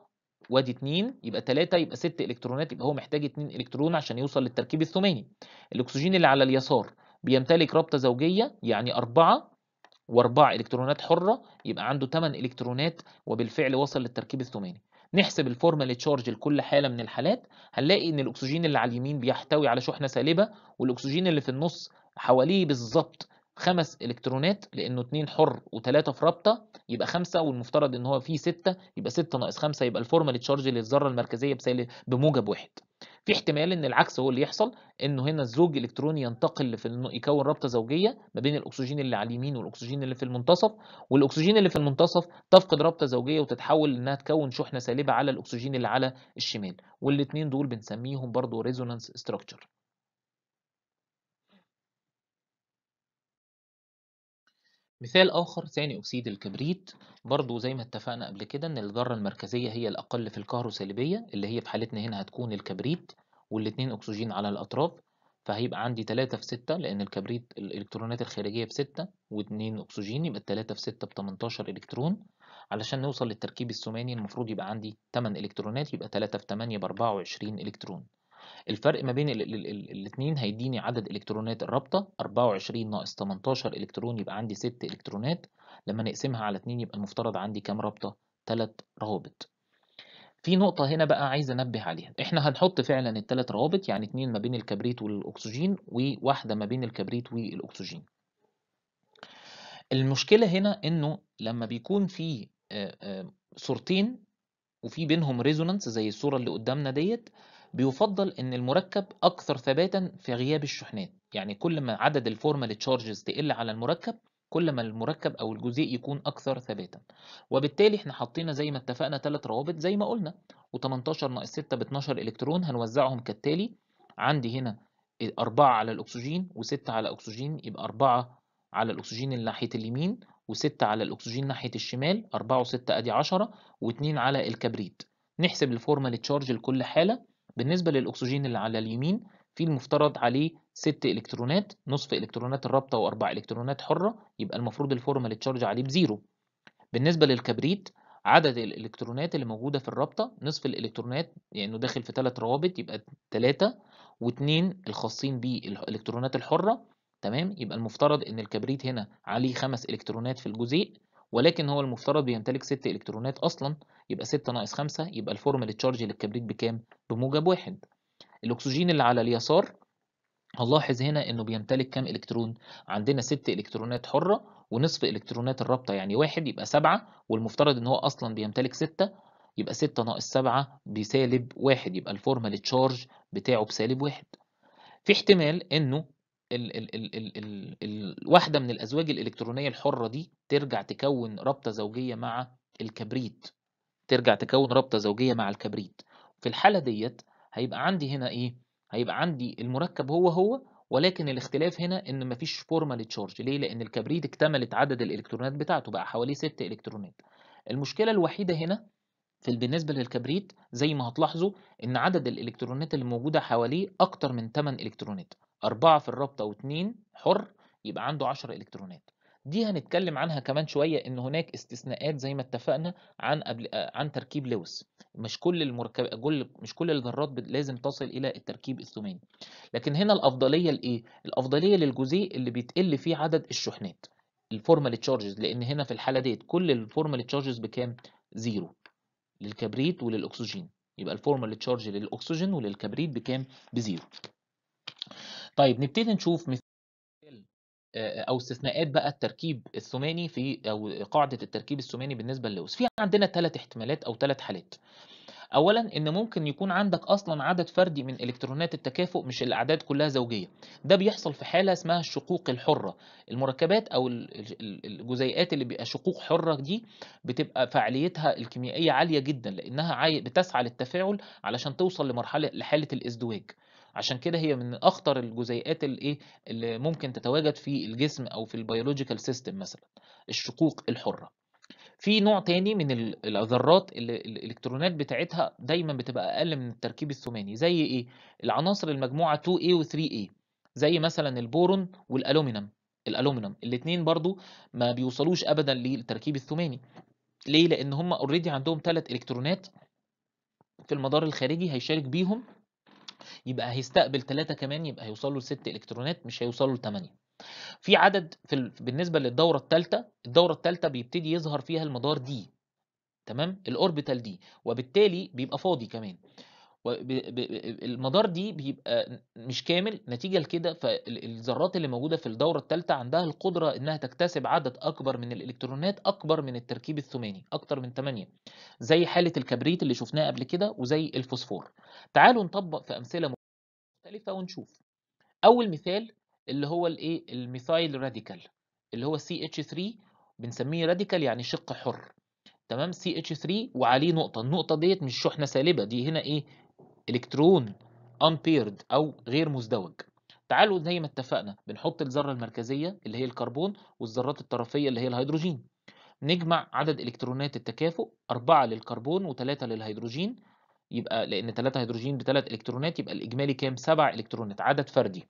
وادي اثنين يبقى ثلاثه يبقى ست الكترونات يبقى هو محتاج اثنين الكترون عشان يوصل للتركيب الثماني الاكسجين اللي على اليسار بيمتلك رابطه زوجيه يعني اربعه واربع الكترونات حرة يبقى عنده 8 الكترونات وبالفعل وصل للتركيب الثماني نحسب الفورمال تشارج لكل حاله من الحالات هنلاقي ان الاكسجين اللي على اليمين بيحتوي على شحنه سالبه والاكسجين اللي في النص حواليه بالظبط خمس الكترونات لانه اتنين حر وتلاته في رابطه يبقى خمسه والمفترض ان هو فيه سته يبقى سته ناقص خمسه يبقى الفورمال تشارج للذره المركزيه بموجب واحد. في احتمال ان العكس هو اللي يحصل انه هنا الزوج الالكتروني ينتقل في يكون رابطه زوجيه ما بين الاكسجين اللي على اليمين والاكسجين اللي في المنتصف والاكسجين اللي في المنتصف تفقد رابطه زوجيه وتتحول انها تكون شحنه سالبه على الاكسجين اللي على الشمال والاثنين دول بنسميهم برضو ريزونانس ستراكشر مثال آخر ثاني أكسيد الكبريت برضو زي ما اتفقنا قبل كده إن الذرة المركزية هي الأقل في الكهروسالبية اللي هي في حالتنا هنا هتكون الكبريت والاتنين أكسجين على الأطراف فهيبقى عندي تلاتة في ستة لأن الكبريت الإلكترونات الخارجية في ستة واتنين أكسجين يبقى التلاتة في ستة بتمنتاشر إلكترون علشان نوصل للتركيب الثماني المفروض يبقى عندي تمن إلكترونات يبقى تلاتة في تمانية بأربعة وعشرين إلكترون الفرق ما بين الاثنين هيديني عدد إلكترونات الرابطة 24 ناقص 18 إلكترون يبقى عندي 6 إلكترونات لما نقسمها على 2 يبقى المفترض عندي كام رابطة؟ 3 روابط في نقطة هنا بقى عايز أنبه عليها، إحنا هنحط فعلا التلات روابط يعني اتنين ما بين الكبريت والأكسجين وواحدة ما بين الكبريت والأكسجين. المشكلة هنا إنه لما بيكون في صورتين وفي بينهم ريزونانس زي الصورة اللي قدامنا ديت بيفضل ان المركب اكثر ثباتا في غياب الشحنات يعني كل ما عدد الفورمال تشارجز تقل على المركب كل ما المركب او الجزيء يكون اكثر ثباتا وبالتالي احنا حطينا زي ما اتفقنا ثلاث روابط زي ما قلنا و18 ناقص 6 ب 12 الكترون هنوزعهم كالتالي عندي هنا 4 على الاكسجين و6 على الاكسجين يبقى 4 على الاكسجين اللي ناحيه اليمين و6 على الاكسجين ناحيه الشمال 4 و6 ادي 10 و2 على الكبريت نحسب الفورمال تشارج لكل حاله بالنسبة للأكسجين اللي على اليمين في المفترض عليه 6 إلكترونات نصف إلكترونات وأربع إلكترونات حرة يبقى المفروض الفورمال تشارج عليه بزيرو بالنسبة للكبريت عدد الإلكترونات اللي موجودة في الرابطة نصف الإلكترونات لأنه يعني داخل في ثلاث روابط يبقى ثلاثة واثنين الخاصين بالإلكترونات الحرة تمام يبقى المفترض إن الكبريت هنا عليه خمس إلكترونات في الجزيء ولكن هو المفترض بيمتلك 6 الكترونات اصلا يبقى 6 ناقص 5 يبقى الفورمال تشارج للكبريت بكام بموجب واحد الاكسجين اللي على اليسار هنلاحظ هنا انه بيمتلك كام الكترون عندنا 6 الكترونات حره ونصف الكترونات الرابطه يعني واحد يبقى 7 والمفترض ان هو اصلا بيمتلك 6 يبقى 6 ناقص 7 بسالب واحد يبقى الفورمال تشارج بتاعه بسالب واحد في احتمال انه ال ال ال ال ال الواحدة من الأزواج الإلكترونية الحرة دي ترجع تكون رابطة زوجية مع الكبريت ترجع تكون رابطة زوجية مع الكبريت في الحالة ديت هيبقى عندي هنا إيه؟ هيبقى عندي المركب هو هو ولكن الاختلاف هنا ان مفيش فورمال تشارج ليه لان الكبريت اكتملت عدد الالكترونات بتاعته بقى حوالي 6 الكترونات المشكله الوحيده هنا في بالنسبه للكبريت زي ما هتلاحظوا ان عدد الالكترونات اللي موجوده حواليه اكتر من 8 الكترونات أربعة في الرابطة واتنين حر يبقى عنده 10 إلكترونات دي هنتكلم عنها كمان شوية إن هناك استثناءات زي ما اتفقنا عن قبل آه، عن تركيب لويس مش كل المركب كل مش كل الذرات لازم تصل إلى التركيب الثماني لكن هنا الأفضلية لإيه؟ الأفضلية للجزيء اللي بيتقل فيه عدد الشحنات الفورمال تشارجز لأن هنا في الحالة ديت كل الفورمال تشارجز بكام؟ زيرو للكبريت وللأكسجين يبقى الفورمال تشارج للأكسجين وللكبريت بكام؟ بزيرو طيب نبتدي نشوف مثال آه، او استثناءات بقى التركيب الثماني في او قاعده التركيب الثماني بالنسبه للوس في عندنا ثلاث احتمالات او ثلاث حالات اولا ان ممكن يكون عندك اصلا عدد فردي من الكترونات التكافؤ مش الاعداد كلها زوجيه ده بيحصل في حاله اسمها الشقوق الحره المركبات او الجزيئات اللي بيبقى شقوق حره دي بتبقى فعاليتها الكيميائيه عاليه جدا لانها بتسعى للتفاعل علشان توصل لمرحله لحاله الازدواج عشان كده هي من اخطر الجزيئات الايه اللي ممكن تتواجد في الجسم او في البيولوجيكال سيستم مثلا الشقوق الحره في نوع تاني من الذرات اللي الالكترونات بتاعتها دايما بتبقى اقل من التركيب الثماني زي ايه العناصر المجموعه 2A و 3A زي مثلا البورون والالومنيوم الالومنيوم الاثنين برضو ما بيوصلوش ابدا للتركيب الثماني ليه لان هم اوريدي عندهم ثلاث الكترونات في المدار الخارجي هيشارك بيهم يبقى هيستقبل 3 كمان يبقى هيوصل له 6 الكترونات مش هيوصل له 8 في عدد في ال... بالنسبه للدوره الثالثه الدوره الثالثه بيبتدي يظهر فيها المدار دي تمام الاوربيتال دي وبالتالي بيبقى فاضي كمان المدار دي بيبقى مش كامل نتيجه لكده فالذرات اللي موجوده في الدوره الثالثه عندها القدره انها تكتسب عدد اكبر من الالكترونات اكبر من التركيب الثماني اكتر من 8 زي حاله الكبريت اللي شفناها قبل كده وزي الفوسفور تعالوا نطبق في امثله مختلفه ونشوف اول مثال اللي هو الايه الميثايل راديكال اللي هو سي اتش 3 بنسميه راديكال يعني شق حر تمام CH3 وعليه نقطه النقطه ديت مش شحنه سالبه دي هنا ايه الكترون unpaired او غير مزدوج تعالوا زي ما اتفقنا بنحط الذره المركزيه اللي هي الكربون والذرات الطرفيه اللي هي الهيدروجين نجمع عدد الكترونات التكافؤ اربعه للكربون و3 للهيدروجين يبقى لان 3 هيدروجين بثلاث الكترونات يبقى الاجمالي كام 7 الكترونات عدد فردي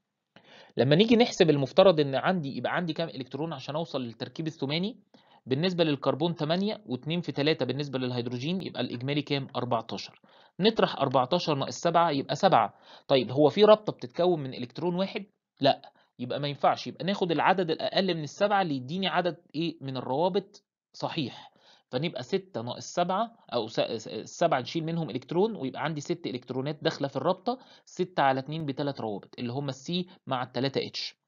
لما نيجي نحسب المفترض ان عندي يبقى عندي كام الكترون عشان اوصل للتركيب الثماني بالنسبة للكربون 8 و2 في 3 بالنسبة للهيدروجين يبقى الإجمالي كام 14 نطرح 14 ناقص 7 يبقى 7 طيب هو في رابطة بتتكون من إلكترون واحد لا يبقى ما ينفعش يبقى ناخد العدد الأقل من السبعة اللي يديني عدد إيه من الروابط صحيح فنبقى 6 ناقص 7 او 7 نشيل منهم الكترون ويبقى عندي 6 الكترونات داخله في الرابطه 6 على 2 بثلاث روابط اللي هم السي مع الثلاثة 3 اتش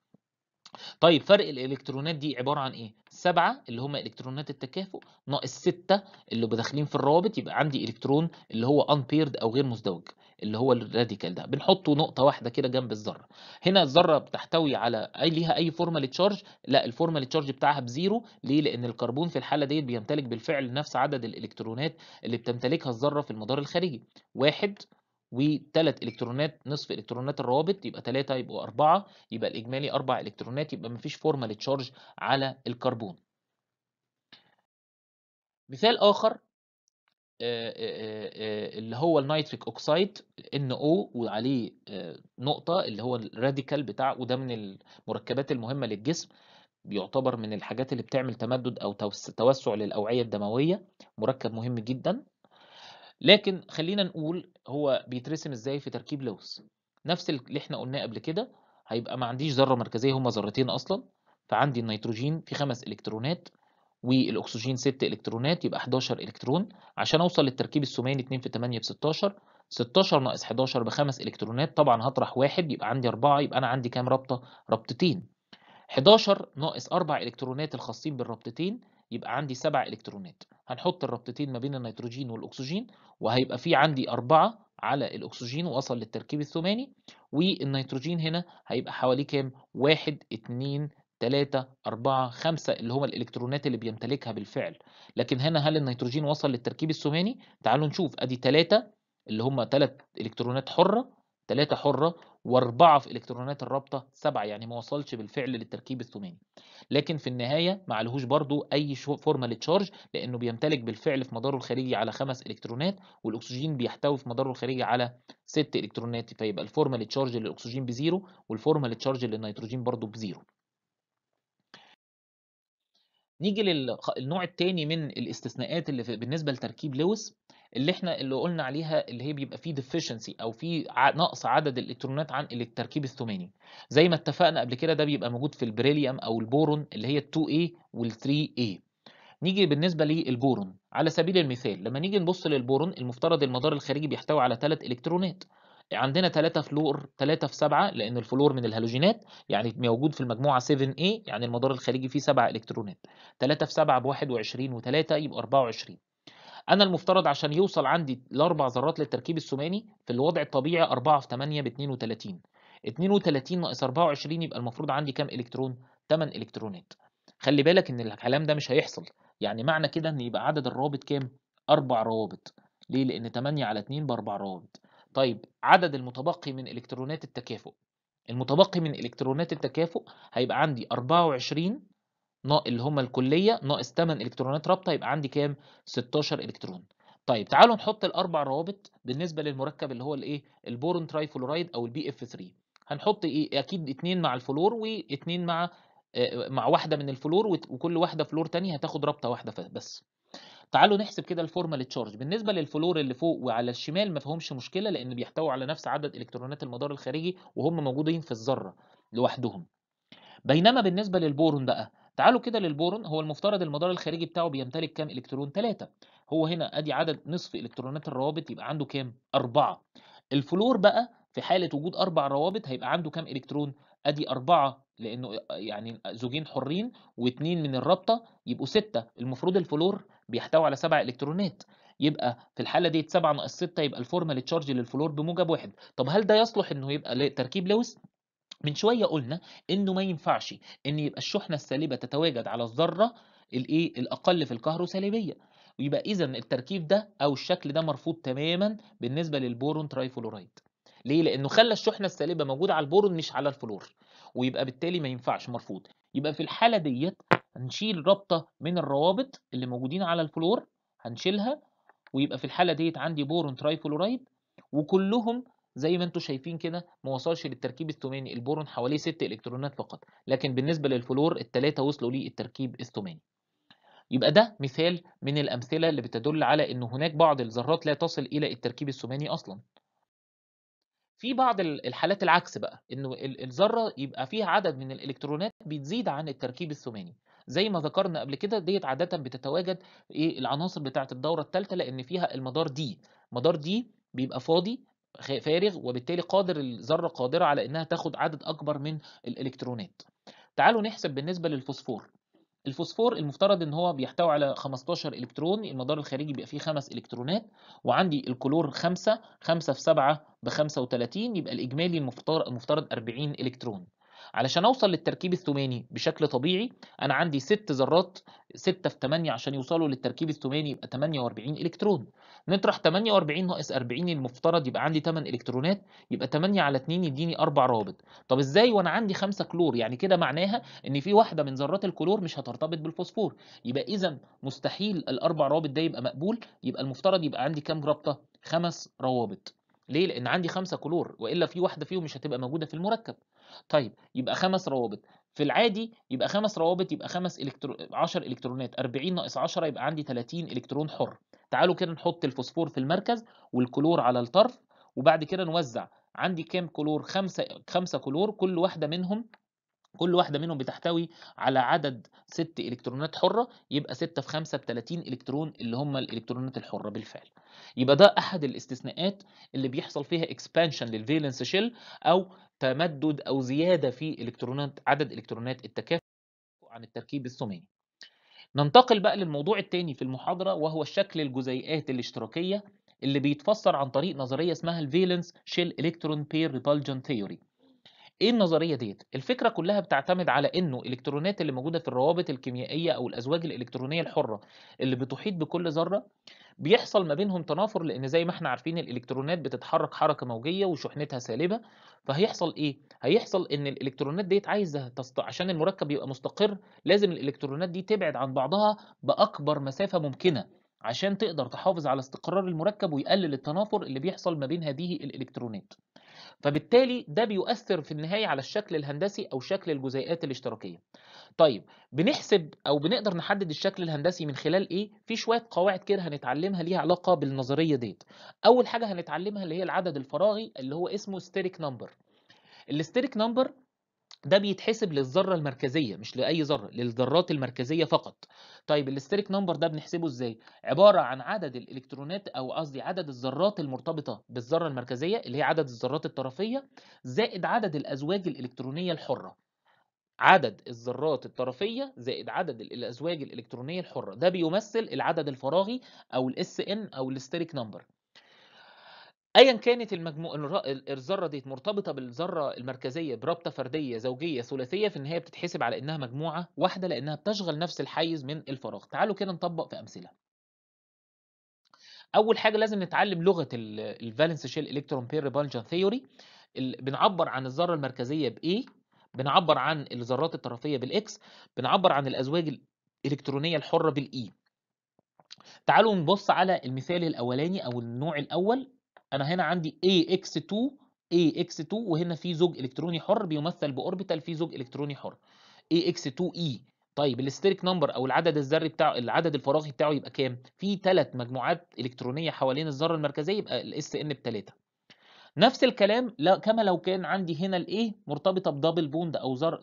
طيب فرق الالكترونات دي عباره عن ايه؟ سبعه اللي هم الكترونات التكافؤ ناقص سته اللي داخلين في الروابط يبقى عندي الكترون اللي هو انبيرد او غير مزدوج اللي هو الراديكال ده بنحطه نقطه واحده كده جنب الذره هنا الذره بتحتوي على اي ليها اي فورمال تشارج لا الفورمال تشارج بتاعها بزيرو ليه لان الكربون في الحاله ديت بيمتلك بالفعل نفس عدد الالكترونات اللي بتمتلكها الذره في المدار الخارجي واحد وثلاث الكترونات نصف الكترونات الروابط يبقى 3 يبقوا 4 يبقى الاجمالي 4 الكترونات يبقى ما فيش فورمال تشارج على الكربون مثال اخر آه، آه، آه، اللي هو النيتريك اوكسايد ان او وعليه نقطة اللي هو الراديكال بتاع وده من المركبات المهمة للجسم بيعتبر من الحاجات اللي بتعمل تمدد أو توسع للأوعية الدموية مركب مهم جدا لكن خلينا نقول هو بيترسم ازاي في تركيب لوس نفس اللي احنا قلناه قبل كده هيبقى ما عنديش ذره مركزيه هما ذرتين اصلا فعندي النيتروجين في خمس الكترونات والاكسجين ست الكترونات يبقى 11 الكترون عشان اوصل للتركيب الثماني 2 في 8 ب 16 16 ناقص 11 بخمس الكترونات طبعا هطرح واحد يبقى عندي اربعه يبقى انا عندي كام رابطه رابطتين 11 ناقص اربع الكترونات الخاصين بالرابطتين يبقى عندي سبع الكترونات هنحط الربطتين ما بين النيتروجين والاكسجين وهيبقى في عندي اربعه على الاكسجين وصل للتركيب الثماني والنيتروجين هنا هيبقى حواليه كام؟ واحد اثنين ثلاثه اربعه خمسه اللي هم الالكترونات اللي بيمتلكها بالفعل لكن هنا هل النيتروجين وصل للتركيب الثماني تعالوا نشوف ادي ثلاثه اللي هم ثلاث الكترونات حره تلاتة حرة وأربعة في إلكترونات الرابطة سبعة يعني ما وصلش بالفعل للتركيب الثماني لكن في النهاية ما عليهوش برضو أي فورمال تشارج لأنه بيمتلك بالفعل في مداره الخارجي على خمس إلكترونات والأكسجين بيحتوي في مداره الخارجي على ست إلكترونات فيبقى الفورمال تشارج للأكسجين بزيرو والفورمال تشارج للنيتروجين برضو بزيرو نيجي للنوع الثاني من الاستثناءات اللي بالنسبة لتركيب لويس اللي احنا اللي قلنا عليها اللي هي بيبقى فيه ديفيشنسي او في نقص عدد الالكترونات عن التركيب الثماني زي ما اتفقنا قبل كده ده بيبقى موجود في البريليوم او البورون اللي هي 2A وال 3A نيجي بالنسبة للبورون على سبيل المثال لما نيجي نبص للبورون المفترض المدار الخارجي بيحتوي على ثلاث إلكترونات عندنا 3 فلور 3 في 7 لأن الفلور من الهالوجينات يعني موجود في المجموعة 7A يعني المدار الخارجي فيه 7 إلكترونات 3 في 7 ب 21 و3 يبقى 24 انا المفترض عشان يوصل عندي الاربع ذرات للتركيب الثماني في الوضع الطبيعي 4 في 8 ب 32 32 ناقص 24 يبقى المفروض عندي كام الكترون 8 الكترونات خلي بالك ان الكلام ده مش هيحصل يعني معنى كده ان يبقى عدد الروابط كام اربع روابط ليه لان 8 على 2 باربع روابط طيب عدد المتبقي من الكترونات التكافؤ المتبقي من الكترونات التكافؤ هيبقى عندي 24 اللي هما الكليه ناقص 8 الكترونات رابطه يبقى عندي كام 16 الكترون طيب تعالوا نحط الاربع روابط بالنسبه للمركب اللي هو الايه البورون تراي فلورايد او البي اف 3 هنحط ايه اكيد اتنين مع الفلور واتنين مع آه، مع واحده من الفلور وكل واحده فلور تاني هتاخد رابطه واحده بس تعالوا نحسب كده الفورمال تشارج بالنسبه للفلور اللي فوق وعلى الشمال ما فيهمش مشكله لان بيحتووا على نفس عدد الكترونات المدار الخارجي وهم موجودين في الذره لوحدهم بينما بالنسبه للبورون بقى تعالوا كده للبورون هو المفترض المدار الخارجي بتاعه بيمتلك كام الكترون 3 هو هنا ادي عدد نصف الكترونات الروابط يبقى عنده كام 4 الفلور بقى في حاله وجود اربع روابط هيبقى عنده كام الكترون ادي أربعة لأنه يعني زوجين حرين واثنين من الرابطة يبقوا ستة المفروض الفلور بيحتوي على سبع إلكترونات يبقى في الحالة ديت سبعة ناقص ستة يبقى الفورمال تشارج للفلور بموجب واحد طب هل ده يصلح إنه يبقى تركيب لويس؟ من شويه قلنا انه ما ينفعش ان يبقى الشحنه السالبه تتواجد على الذره الايه الاقل في الكهروسالبيه ويبقى اذا التركيب ده او الشكل ده مرفوض تماما بالنسبه للبورون ترايفلورايد ليه لانه خلى الشحنه السالبه موجوده على البورون مش على الفلور ويبقى بالتالي ما ينفعش مرفوض يبقى في الحاله ديت هنشيل رابطه من الروابط اللي موجودين على الفلور هنشيلها ويبقى في الحاله ديت عندي بورون ترايفلورايد وكلهم زي ما انتم شايفين كده ما وصلش للتركيب الثماني البورون حواليه 6 الكترونات فقط لكن بالنسبه للفلور الثلاثه وصلوا للتركيب الثماني يبقى ده مثال من الامثله اللي بتدل على ان هناك بعض الذرات لا تصل الى التركيب الثماني اصلا في بعض الحالات العكس بقى انه الذره يبقى فيها عدد من الالكترونات بتزيد عن التركيب الثماني زي ما ذكرنا قبل كده ديت عاده بتتواجد ايه العناصر بتاعه الدوره الثالثه لان فيها المدار دي مدار دي بيبقى فاضي فارغ وبالتالي قادر الذره قادره على انها تاخد عدد اكبر من الالكترونات تعالوا نحسب بالنسبه للفوسفور الفوسفور المفترض ان هو بيحتوي على 15 الكترون المدار الخارجي بيبقى فيه 5 الكترونات وعندي الكلور 5 5 في 7 ب 35 يبقى الاجمالي المفترض 40 الكترون علشان اوصل للتركيب الثماني بشكل طبيعي انا عندي ست ذرات 6 في 8 عشان يوصلوا للتركيب الثماني يبقى 48 الكترون نطرح 48 ناقص 40 المفترض يبقى عندي 8 الكترونات يبقى 8 على 2 يديني 4 روابط طب ازاي وانا عندي 5 كلور يعني كده معناها ان في واحده من ذرات الكلور مش هترتبط بالفوسفور يبقى اذا مستحيل الاربع روابط ده يبقى مقبول يبقى المفترض يبقى عندي كام رابطه 5 روابط ليه؟ لأن عندي 5 كلور وإلا في واحدة فيهم مش هتبقى موجودة في المركب طيب يبقى خمس روابط في العادي يبقى خمس روابط يبقى خمس الكترو 10 الكترونات 40 ناقص 10 يبقى عندي 30 الكترون حر تعالوا كده نحط الفوسفور في المركز والكلور على الطرف وبعد كده نوزع عندي كام كلور خمسة خمسة كلور كل واحدة منهم كل واحدة منهم بتحتوي على عدد ست إلكترونات حرة يبقى ستة في خمسة بتلاتين إلكترون اللي هم الإلكترونات الحرة بالفعل يبقى ده أحد الاستثناءات اللي بيحصل فيها اكسبانشن للفيلنس شيل أو تمدد أو زيادة في إلكترونات عدد إلكترونات التكافؤ عن التركيب الثماني ننتقل بقى للموضوع الثاني في المحاضرة وهو الشكل الجزيئات الاشتراكية اللي بيتفسر عن طريق نظرية اسمها الفيلنس شيل إلكترون بير ريبالجن ثيوري ايه النظريه ديت الفكره كلها بتعتمد على انه الالكترونات اللي موجوده في الروابط الكيميائيه او الازواج الالكترونيه الحره اللي بتحيط بكل ذره بيحصل ما بينهم تنافر لان زي ما احنا عارفين الالكترونات بتتحرك حركه موجيه وشحنتها سالبه فهيحصل ايه هيحصل ان الالكترونات ديت عايزه تست... عشان المركب يبقى مستقر لازم الالكترونات دي تبعد عن بعضها باكبر مسافه ممكنه عشان تقدر تحافظ على استقرار المركب ويقلل التنافر اللي بيحصل ما بين هذه الالكترونات فبالتالي ده بيؤثر في النهايه على الشكل الهندسي او شكل الجزيئات الاشتراكيه طيب بنحسب او بنقدر نحدد الشكل الهندسي من خلال ايه في شويه قواعد كده هنتعلمها ليها علاقه بالنظريه ديت اول حاجه هنتعلمها اللي هي العدد الفراغي اللي هو اسمه ستيريك نمبر الستيريك نمبر ده بيتحسب للذره المركزيه مش لاي ذره للذرات المركزيه فقط طيب الاستريك نمبر ده بنحسبه ازاي عباره عن عدد الالكترونات او قصدي عدد الذرات المرتبطه بالذره المركزيه اللي هي عدد الذرات الطرفيه زائد عدد الازواج الالكترونيه الحره عدد الذرات الطرفية زائد عدد الأزواج الإلكترونية الحرة ده بيمثل العدد الفراغي أو الاس ان أو الاستريك نمبر ايا كانت المجموع الذره دي مرتبطه بالذره المركزيه برابطه فرديه زوجيه ثلاثيه في النهايه بتتحسب على انها مجموعه واحده لانها بتشغل نفس الحيز من الفراغ تعالوا كده نطبق في امثله اول حاجه لازم نتعلم لغه الفالنس شيل الكترون بير ريبالجن ثيوري بنعبر عن الذره المركزيه بايه بنعبر عن الذرات الطرفيه بالاكس بنعبر عن الازواج الالكترونيه الحره بالاي تعالوا نبص على المثال الاولاني او النوع الاول انا هنا عندي AX2 AX2 وهنا في زوج الكتروني حر بيمثل باوربيتال في زوج الكتروني حر AX2E طيب الاستيريك نمبر او العدد الذري بتاعه العدد الفراغي بتاعه يبقى كام؟ في ثلاث مجموعات الكترونيه حوالين الذره المركزيه يبقى الاس ان بثلاثه. نفس الكلام كما لو كان عندي هنا الايه مرتبطه بدبل بوند او زر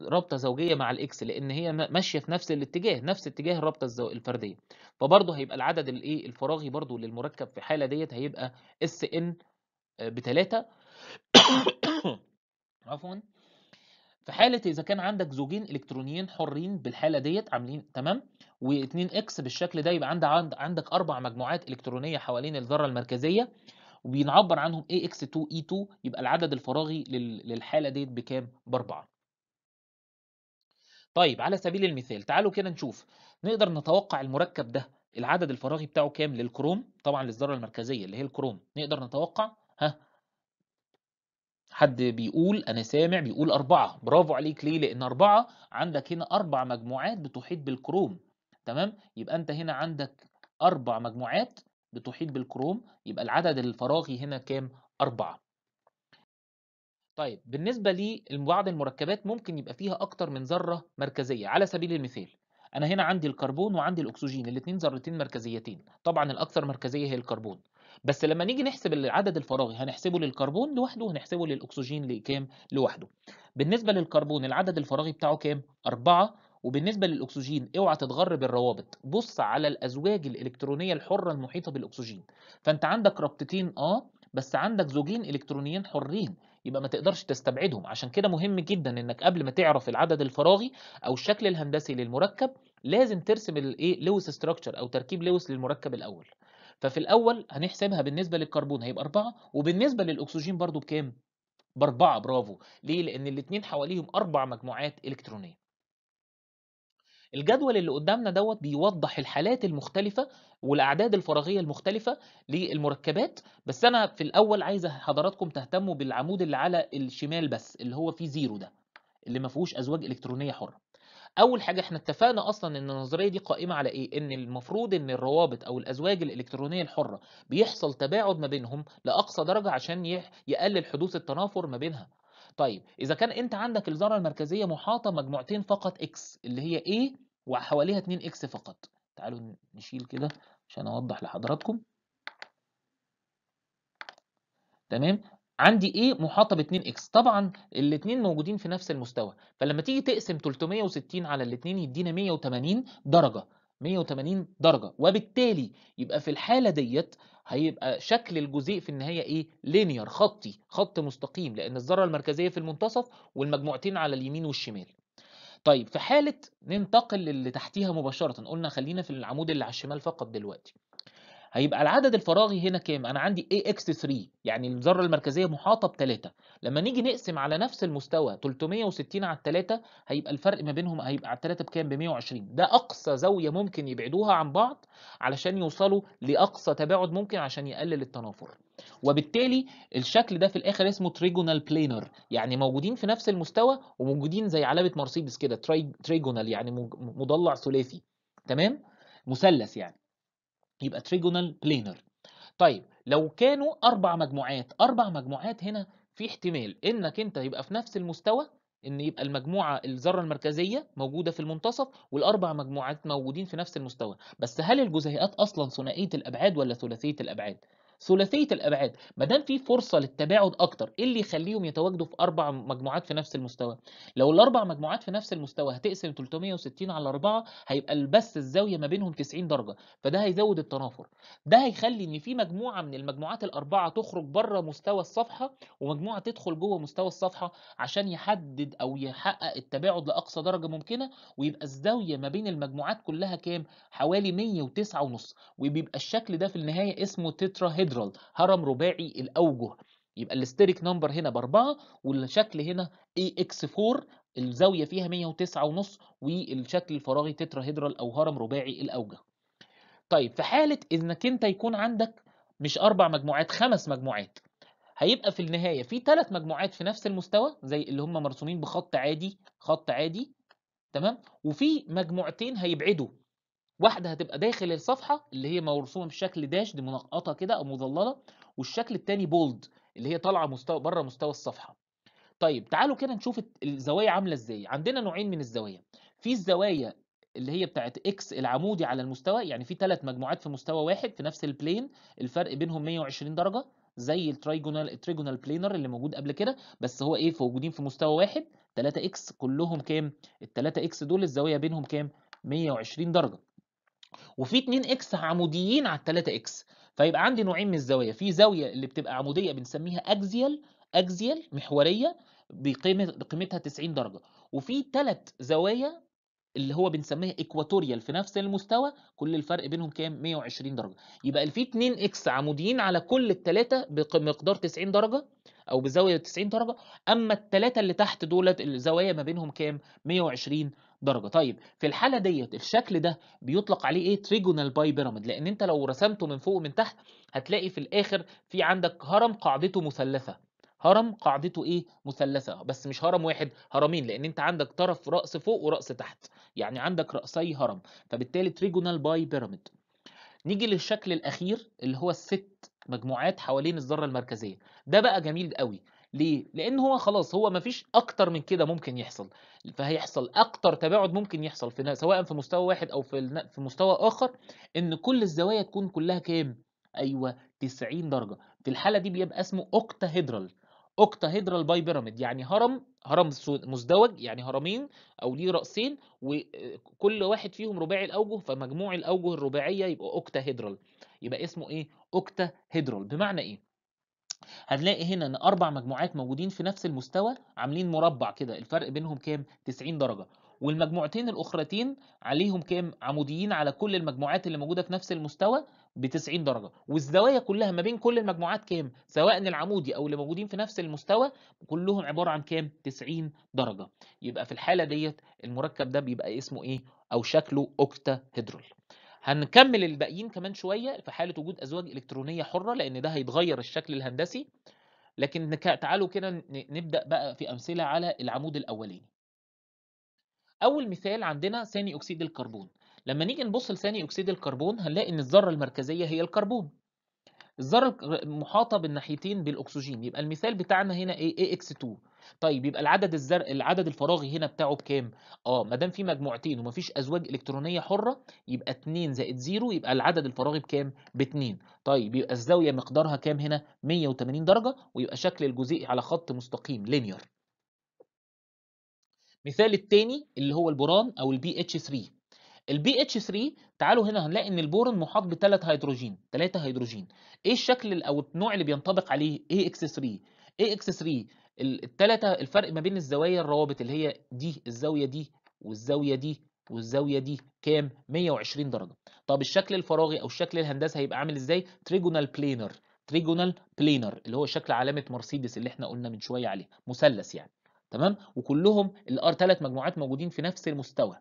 رابطه زوجيه مع الاكس لان هي ماشيه في نفس الاتجاه نفس اتجاه الرابطه الزو... الفرديه فبرضه هيبقى العدد الايه الفراغي برضه للمركب في الحاله ديت هيبقى اس ان بثلاثه عفوا في حاله اذا كان عندك زوجين الكترونيين حرين بالحاله ديت عاملين تمام و2 اكس بالشكل ده يبقى عندك عندك اربع مجموعات الكترونيه حوالين الذره المركزيه وبنعبر عنهم اي اكس 2 اي 2 يبقى العدد الفراغي للحاله ديت بكام؟ باربعه. طيب على سبيل المثال تعالوا كده نشوف نقدر نتوقع المركب ده العدد الفراغي بتاعه كام للكروم طبعا للذره المركزيه اللي هي الكروم نقدر نتوقع ها حد بيقول انا سامع بيقول أربعة برافو عليك ليه لان أربعة عندك هنا اربع مجموعات بتحيط بالكروم تمام يبقى انت هنا عندك اربع مجموعات بتحيط بالكروم يبقى العدد الفراغي هنا كام أربعة طيب بالنسبة لبعض المركبات ممكن يبقى فيها أكتر من ذرة مركزية على سبيل المثال أنا هنا عندي الكربون وعندي الأكسجين الاثنين ذرتين مركزيتين طبعا الأكثر مركزية هي الكربون بس لما نيجي نحسب العدد الفراغي هنحسبه للكربون لوحده وهنحسبه للأكسجين لكام لوحده بالنسبة للكربون العدد الفراغي بتاعه كام؟ أربعة وبالنسبة للأكسجين اوعى تتغر بالروابط بص على الأزواج الإلكترونية الحرة المحيطة بالأكسجين فأنت عندك ربطتين آه بس عندك زوجين إلكترونيين حرين يبقى ما تقدرش تستبعدهم عشان كده مهم جدا انك قبل ما تعرف العدد الفراغي او الشكل الهندسي للمركب لازم ترسم الايه لويس ستراكشر او تركيب لويس للمركب الاول ففي الاول هنحسبها بالنسبه للكربون هيبقى 4 وبالنسبه للاكسجين برضو بكام باربعه برافو ليه لان الاثنين حواليهم اربع مجموعات الكترونيه الجدول اللي قدامنا دوت بيوضح الحالات المختلفة والأعداد الفراغية المختلفة للمركبات بس أنا في الأول عايز حضراتكم تهتموا بالعمود اللي على الشمال بس اللي هو فيه زيرو ده اللي ما فيهوش أزواج إلكترونية حرة أول حاجة احنا اتفقنا أصلا إن النظرية دي قائمة على إيه؟ إن المفروض إن الروابط أو الأزواج الإلكترونية الحرة بيحصل تباعد ما بينهم لأقصى درجة عشان يقلل حدوث التنافر ما بينها طيب اذا كان انت عندك الذره المركزيه محاطه مجموعتين فقط اكس اللي هي A وحواليها 2 اكس فقط تعالوا نشيل كده عشان اوضح لحضراتكم تمام عندي ايه محاطه ب 2 اكس طبعا الاثنين موجودين في نفس المستوى فلما تيجي تقسم 360 على الاثنين يدينا 180 درجه 180 درجه وبالتالي يبقى في الحاله ديت هيبقى شكل الجزيء في النهايه ايه لينير خطي خط مستقيم لان الذره المركزيه في المنتصف والمجموعتين على اليمين والشمال طيب في حالة ننتقل للي تحتيها مباشرة قلنا خلينا في العمود اللي على الشمال فقط دلوقتي هيبقى العدد الفراغي هنا كام انا عندي ax3 يعني الذره المركزيه محاطه ب3 لما نيجي نقسم على نفس المستوى 360 على 3 هيبقى الفرق ما بينهم هيبقى على 3 بكام ب 120 ده اقصى زاويه ممكن يبعدوها عن بعض علشان يوصلوا لاقصى تباعد ممكن عشان يقلل التنافر وبالتالي الشكل ده في الاخر اسمه تريجونال بلينر يعني موجودين في نفس المستوى وموجودين زي علامه مرسيدس كده تريجونال يعني مضلع ثلاثي تمام مثلث يعني يبقى تريجونال بلينر طيب لو كانوا اربع مجموعات اربع مجموعات هنا في احتمال انك انت يبقى في نفس المستوى ان يبقى المجموعه الذره المركزيه موجوده في المنتصف والاربع مجموعات موجودين في نفس المستوى بس هل الجزيئات اصلا ثنائيه الابعاد ولا ثلاثيه الابعاد ثلاثيه الابعاد ما دام في فرصه للتباعد اكتر ايه اللي يخليهم يتواجدوا في اربع مجموعات في نفس المستوى لو الاربع مجموعات في نفس المستوى هتقسم 360 على 4 هيبقى بس الزاويه ما بينهم 90 درجه فده هيزود التنافر ده هيخلي ان في مجموعه من المجموعات الاربعه تخرج بره مستوى الصفحه ومجموعه تدخل جوه مستوى الصفحه عشان يحدد او يحقق التباعد لاقصى درجه ممكنه ويبقى الزاويه ما بين المجموعات كلها كام حوالي 109 ونص وبيبقى الشكل ده في النهايه اسمه تترا هيدر الكاتدرال هرم رباعي الاوجه يبقى الاستيريك نمبر هنا باربعه والشكل هنا اي اكس 4 الزاويه فيها 109 ونص والشكل الفراغي تتراهيدرال او هرم رباعي الاوجه طيب في حاله انك انت يكون عندك مش اربع مجموعات خمس مجموعات هيبقى في النهايه في ثلاث مجموعات في نفس المستوى زي اللي هم مرسومين بخط عادي خط عادي تمام وفي مجموعتين هيبعدوا واحده هتبقى داخل الصفحه اللي هي مرسومه بشكل داش دي منقطه كده او مظلله والشكل الثاني بولد اللي هي طالعه مستوى بره مستوى الصفحه طيب تعالوا كده نشوف الزوايا عامله ازاي عندنا نوعين من الزوايا في الزوايا اللي هي بتاعت اكس العمودي على المستوى يعني في ثلاث مجموعات في مستوى واحد في نفس البلين الفرق بينهم 120 درجه زي الترايجونال التريجونال بلينر اللي موجود قبل كده بس هو ايه موجودين في مستوى واحد 3 اكس كلهم كام ال 3 اكس دول الزاويه بينهم كام 120 درجه وفي 2 اكس عموديين على 3 اكس فيبقى عندي نوعين من الزوايا في زاويه اللي بتبقى عموديه بنسميها اكزيال اكزيال محوريه بقيمه بقيمتها 90 درجه وفي ثلاث زوايا اللي هو بنسميها ايكواتوريال في نفس المستوى كل الفرق بينهم كام 120 درجه يبقى في 2 اكس عموديين على كل الثلاثه بمقدار 90 درجه او بزاويه 90 درجه اما الثلاثه اللي تحت دولت الزوايا ما بينهم كام 120 درجه طيب في الحاله ديت الشكل ده بيطلق عليه ايه تريجونال باي بيراميد لان انت لو رسمته من فوق ومن تحت هتلاقي في الاخر في عندك هرم قاعدته مثلثه هرم قاعدته ايه مثلثه بس مش هرم واحد هرمين لان انت عندك طرف راس فوق وراس تحت يعني عندك راسي هرم فبالتالي تريجونال باي بيراميد نيجي للشكل الاخير اللي هو الست مجموعات حوالين الذره المركزيه ده بقى جميل قوي ليه؟ لأن هو خلاص هو مفيش أكتر من كده ممكن يحصل فهيحصل أكتر تباعد ممكن يحصل في سواء في مستوى واحد أو في في مستوى آخر إن كل الزوايا تكون كلها كام؟ أيوه 90 درجة في الحالة دي بيبقى اسمه أوكتاهيدرال اوكتاهيدرال باي بيراميد يعني هرم هرم مزدوج يعني هرمين او ليه راسين وكل واحد فيهم رباعي الاوجه فمجموع الاوجه الرباعيه يبقى اوكتاهيدرال يبقى اسمه ايه اوكتاهيدرال بمعنى ايه هنلاقي هنا ان اربع مجموعات موجودين في نفس المستوى عاملين مربع كده الفرق بينهم كام 90 درجه والمجموعتين الاخرتين عليهم كام عموديين على كل المجموعات اللي موجوده في نفس المستوى ب 90 درجه والزوايا كلها ما بين كل المجموعات كام سواء العمودي او اللي موجودين في نفس المستوى كلهم عباره عن كام 90 درجه يبقى في الحاله ديت المركب ده بيبقى اسمه ايه او شكله اوكتاهيدرال هنكمل الباقيين كمان شويه في حاله وجود ازواج الكترونيه حره لان ده هيتغير الشكل الهندسي لكن تعالوا كده نبدا بقى في امثله على العمود الاولاني اول مثال عندنا ثاني اكسيد الكربون لما نيجي نبص لثاني اكسيد الكربون هنلاقي ان الذره المركزيه هي الكربون الذره محاطه بالناحيتين بالاكسجين يبقى المثال بتاعنا هنا ايه اكس 2 طيب يبقى العدد الزر... العدد الفراغي هنا بتاعه بكام اه ما دام في مجموعتين ومفيش ازواج الكترونيه حره يبقى 2 زائد 0 يبقى العدد الفراغي بكام ب 2 طيب يبقى الزاويه مقدارها كام هنا 180 درجه ويبقى شكل الجزيء على خط مستقيم لينير مثال الثاني اللي هو البوران او البي اتش 3 البي اتش 3 تعالوا هنا هنلاقي ان البورون محاط بثلاث هيدروجين ثلاثه هيدروجين ايه الشكل او النوع اللي بينطبق عليه اي اكس 3 اي اكس 3 الثلاثه الفرق ما بين الزوايا الروابط اللي هي دي الزاويه دي والزاويه دي والزاويه دي كام 120 درجه طب الشكل الفراغي او الشكل الهندسي هيبقى عامل ازاي تريجونال بلينر تريجونال بلينر اللي هو شكل علامه مرسيدس اللي احنا قلنا من شويه عليه مثلث يعني تمام وكلهم الار ثلاث مجموعات موجودين في نفس المستوى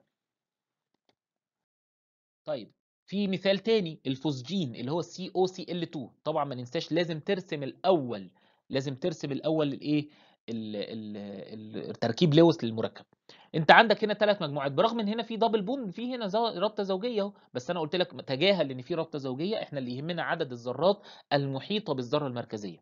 طيب في مثال تاني الفوسجين اللي هو سي او سي ال 2 طبعا ما ننساش لازم ترسم الاول لازم ترسم الاول الايه التركيب لويس للمركب انت عندك هنا ثلاث مجموعات برغم ان هنا في دبل بوند في هنا رابطه زوجيه اهو بس انا قلت لك تجاهل ان في رابطه زوجيه احنا اللي يهمنا عدد الذرات المحيطه بالذره المركزيه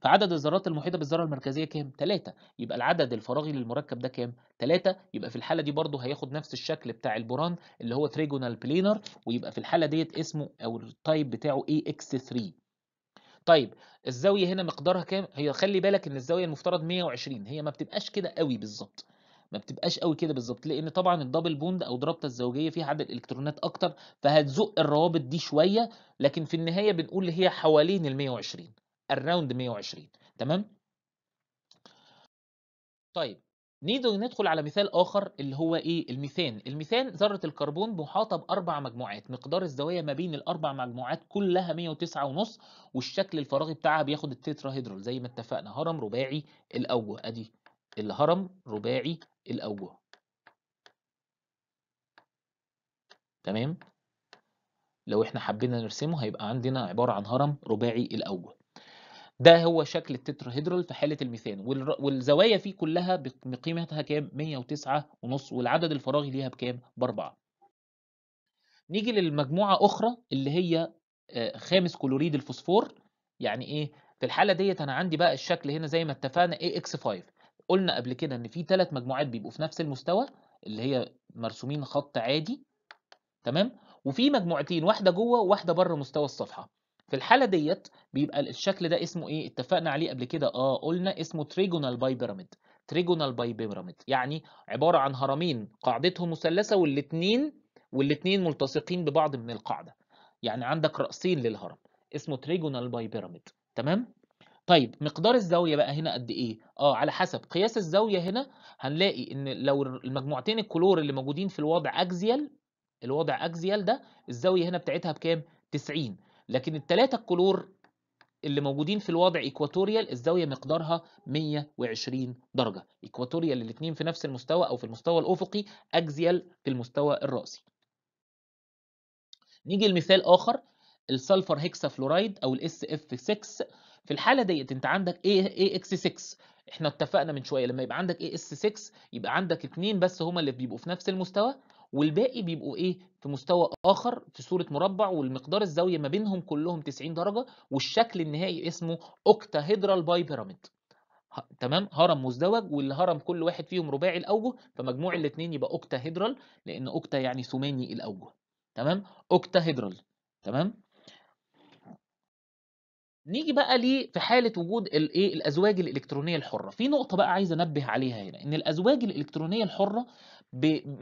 فعدد الذرات المحيطه بالذره المركزيه كام 3 يبقى العدد الفراغي للمركب ده كام 3 يبقى في الحاله دي برضو هياخد نفس الشكل بتاع البوران اللي هو تريجونال بلينر ويبقى في الحاله ديت اسمه او التايب بتاعه اي اكس 3 طيب الزاويه هنا مقدارها كام هي خلي بالك ان الزاويه المفترض 120 هي ما بتبقاش كده قوي بالظبط ما بتبقاش قوي كده بالظبط لان طبعا الدبل بوند او ضربته الزوجيه فيها عدد الكترونات اكتر فهتزق الروابط دي شويه لكن في النهايه بنقول هي حوالين ال 120 أراوند 120 تمام طيب نيجي ندخل على مثال اخر اللي هو ايه الميثان الميثان ذره الكربون محاطه باربع مجموعات مقدار الزوايا ما بين الاربع مجموعات كلها 109 ونص والشكل الفراغي بتاعها بياخد التتراهيدرال زي ما اتفقنا هرم رباعي الاوجه ادي الهرم رباعي الاوجه تمام لو احنا حبينا نرسمه هيبقى عندنا عباره عن هرم رباعي الاوجه ده هو شكل التتراهيدرال في حاله الميثان والزوايا فيه كلها بقيمتها كام 109 ونص والعدد الفراغي ليها بكام باربعه نيجي للمجموعه اخرى اللي هي آه، خامس كلوريد الفوسفور يعني ايه في الحاله ديت انا عندي بقى الشكل هنا زي ما اتفقنا اي اكس 5 قلنا قبل كده ان في ثلاث مجموعات بيبقوا في نفس المستوى اللي هي مرسومين خط عادي تمام وفي مجموعتين واحده جوه وواحده بره مستوى الصفحه في الحالة ديت بيبقى الشكل ده اسمه ايه؟ اتفقنا عليه قبل كده اه قلنا اسمه تريجونال باي بيراميد تريجونال باي بيراميد يعني عبارة عن هرمين قاعدتهم مثلثة والاتنين والاتنين ملتصقين ببعض من القاعدة يعني عندك رأسين للهرم اسمه تريجونال باي بيراميد تمام؟ طيب مقدار الزاوية بقى هنا قد إيه؟ آه على حسب قياس الزاوية هنا هنلاقي إن لو المجموعتين الكلور اللي موجودين في الوضع أكزيال الوضع أكزيال ده الزاوية هنا بتاعتها بكام؟ 90 لكن الثلاثة الكلور اللي موجودين في الوضع ايكواتوريال الزاويه مقدارها 120 درجه ايكواتوريال الاثنين في نفس المستوى او في المستوى الافقي اكزيال في المستوى الراسي نيجي لمثال اخر السلفر هيكسا فلورايد او الاس اف 6 في الحاله ديت انت عندك اي اكس 6 احنا اتفقنا من شويه لما يبقى عندك اي اس 6 يبقى عندك اثنين بس هما اللي بيبقوا في نفس المستوى والباقي بيبقوا ايه في مستوى اخر في صوره مربع والمقدار الزاويه ما بينهم كلهم 90 درجه والشكل النهائي اسمه اوكتاهيدرال باي بيراميد تمام هرم مزدوج والهرم كل واحد فيهم رباعي الاوجه فمجموع الاثنين يبقى اوكتاهيدرال لان اوكتا يعني ثماني الاوجه تمام اوكتاهيدرال تمام نيجي بقى ليه في حاله وجود الايه الازواج الالكترونيه الحره في نقطه بقى عايز انبه عليها هنا ان الازواج الالكترونيه الحره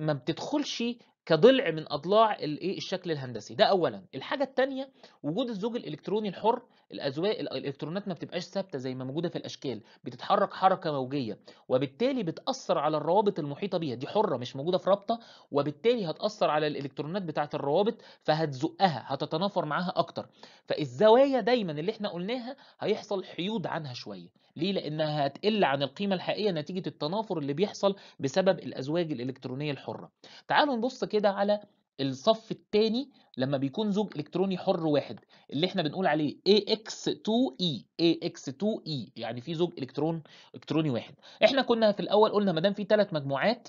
ما بتدخلش كضلع من اضلاع الايه الشكل الهندسي ده اولا الحاجه الثانيه وجود الزوج الالكتروني الحر الازواج الالكترونات ما بتبقاش ثابته زي ما موجوده في الاشكال بتتحرك حركه موجيه وبالتالي بتاثر على الروابط المحيطه بيها دي حره مش موجوده في رابطه وبالتالي هتاثر على الالكترونات بتاعه الروابط فهتزقها هتتنافر معاها اكتر فالزوايا دايما اللي احنا قلناها هيحصل حيود عنها شويه ليه لانها هتقل عن القيمه الحقيقيه نتيجه التنافر اللي بيحصل بسبب الازواج الالكترونيه الحره تعالوا نبص كده على الصف الثاني لما بيكون زوج الكتروني حر واحد اللي احنا بنقول عليه AX2E AX2E يعني في زوج الكترون الكتروني واحد احنا كنا في الاول قلنا ما دام في ثلاث مجموعات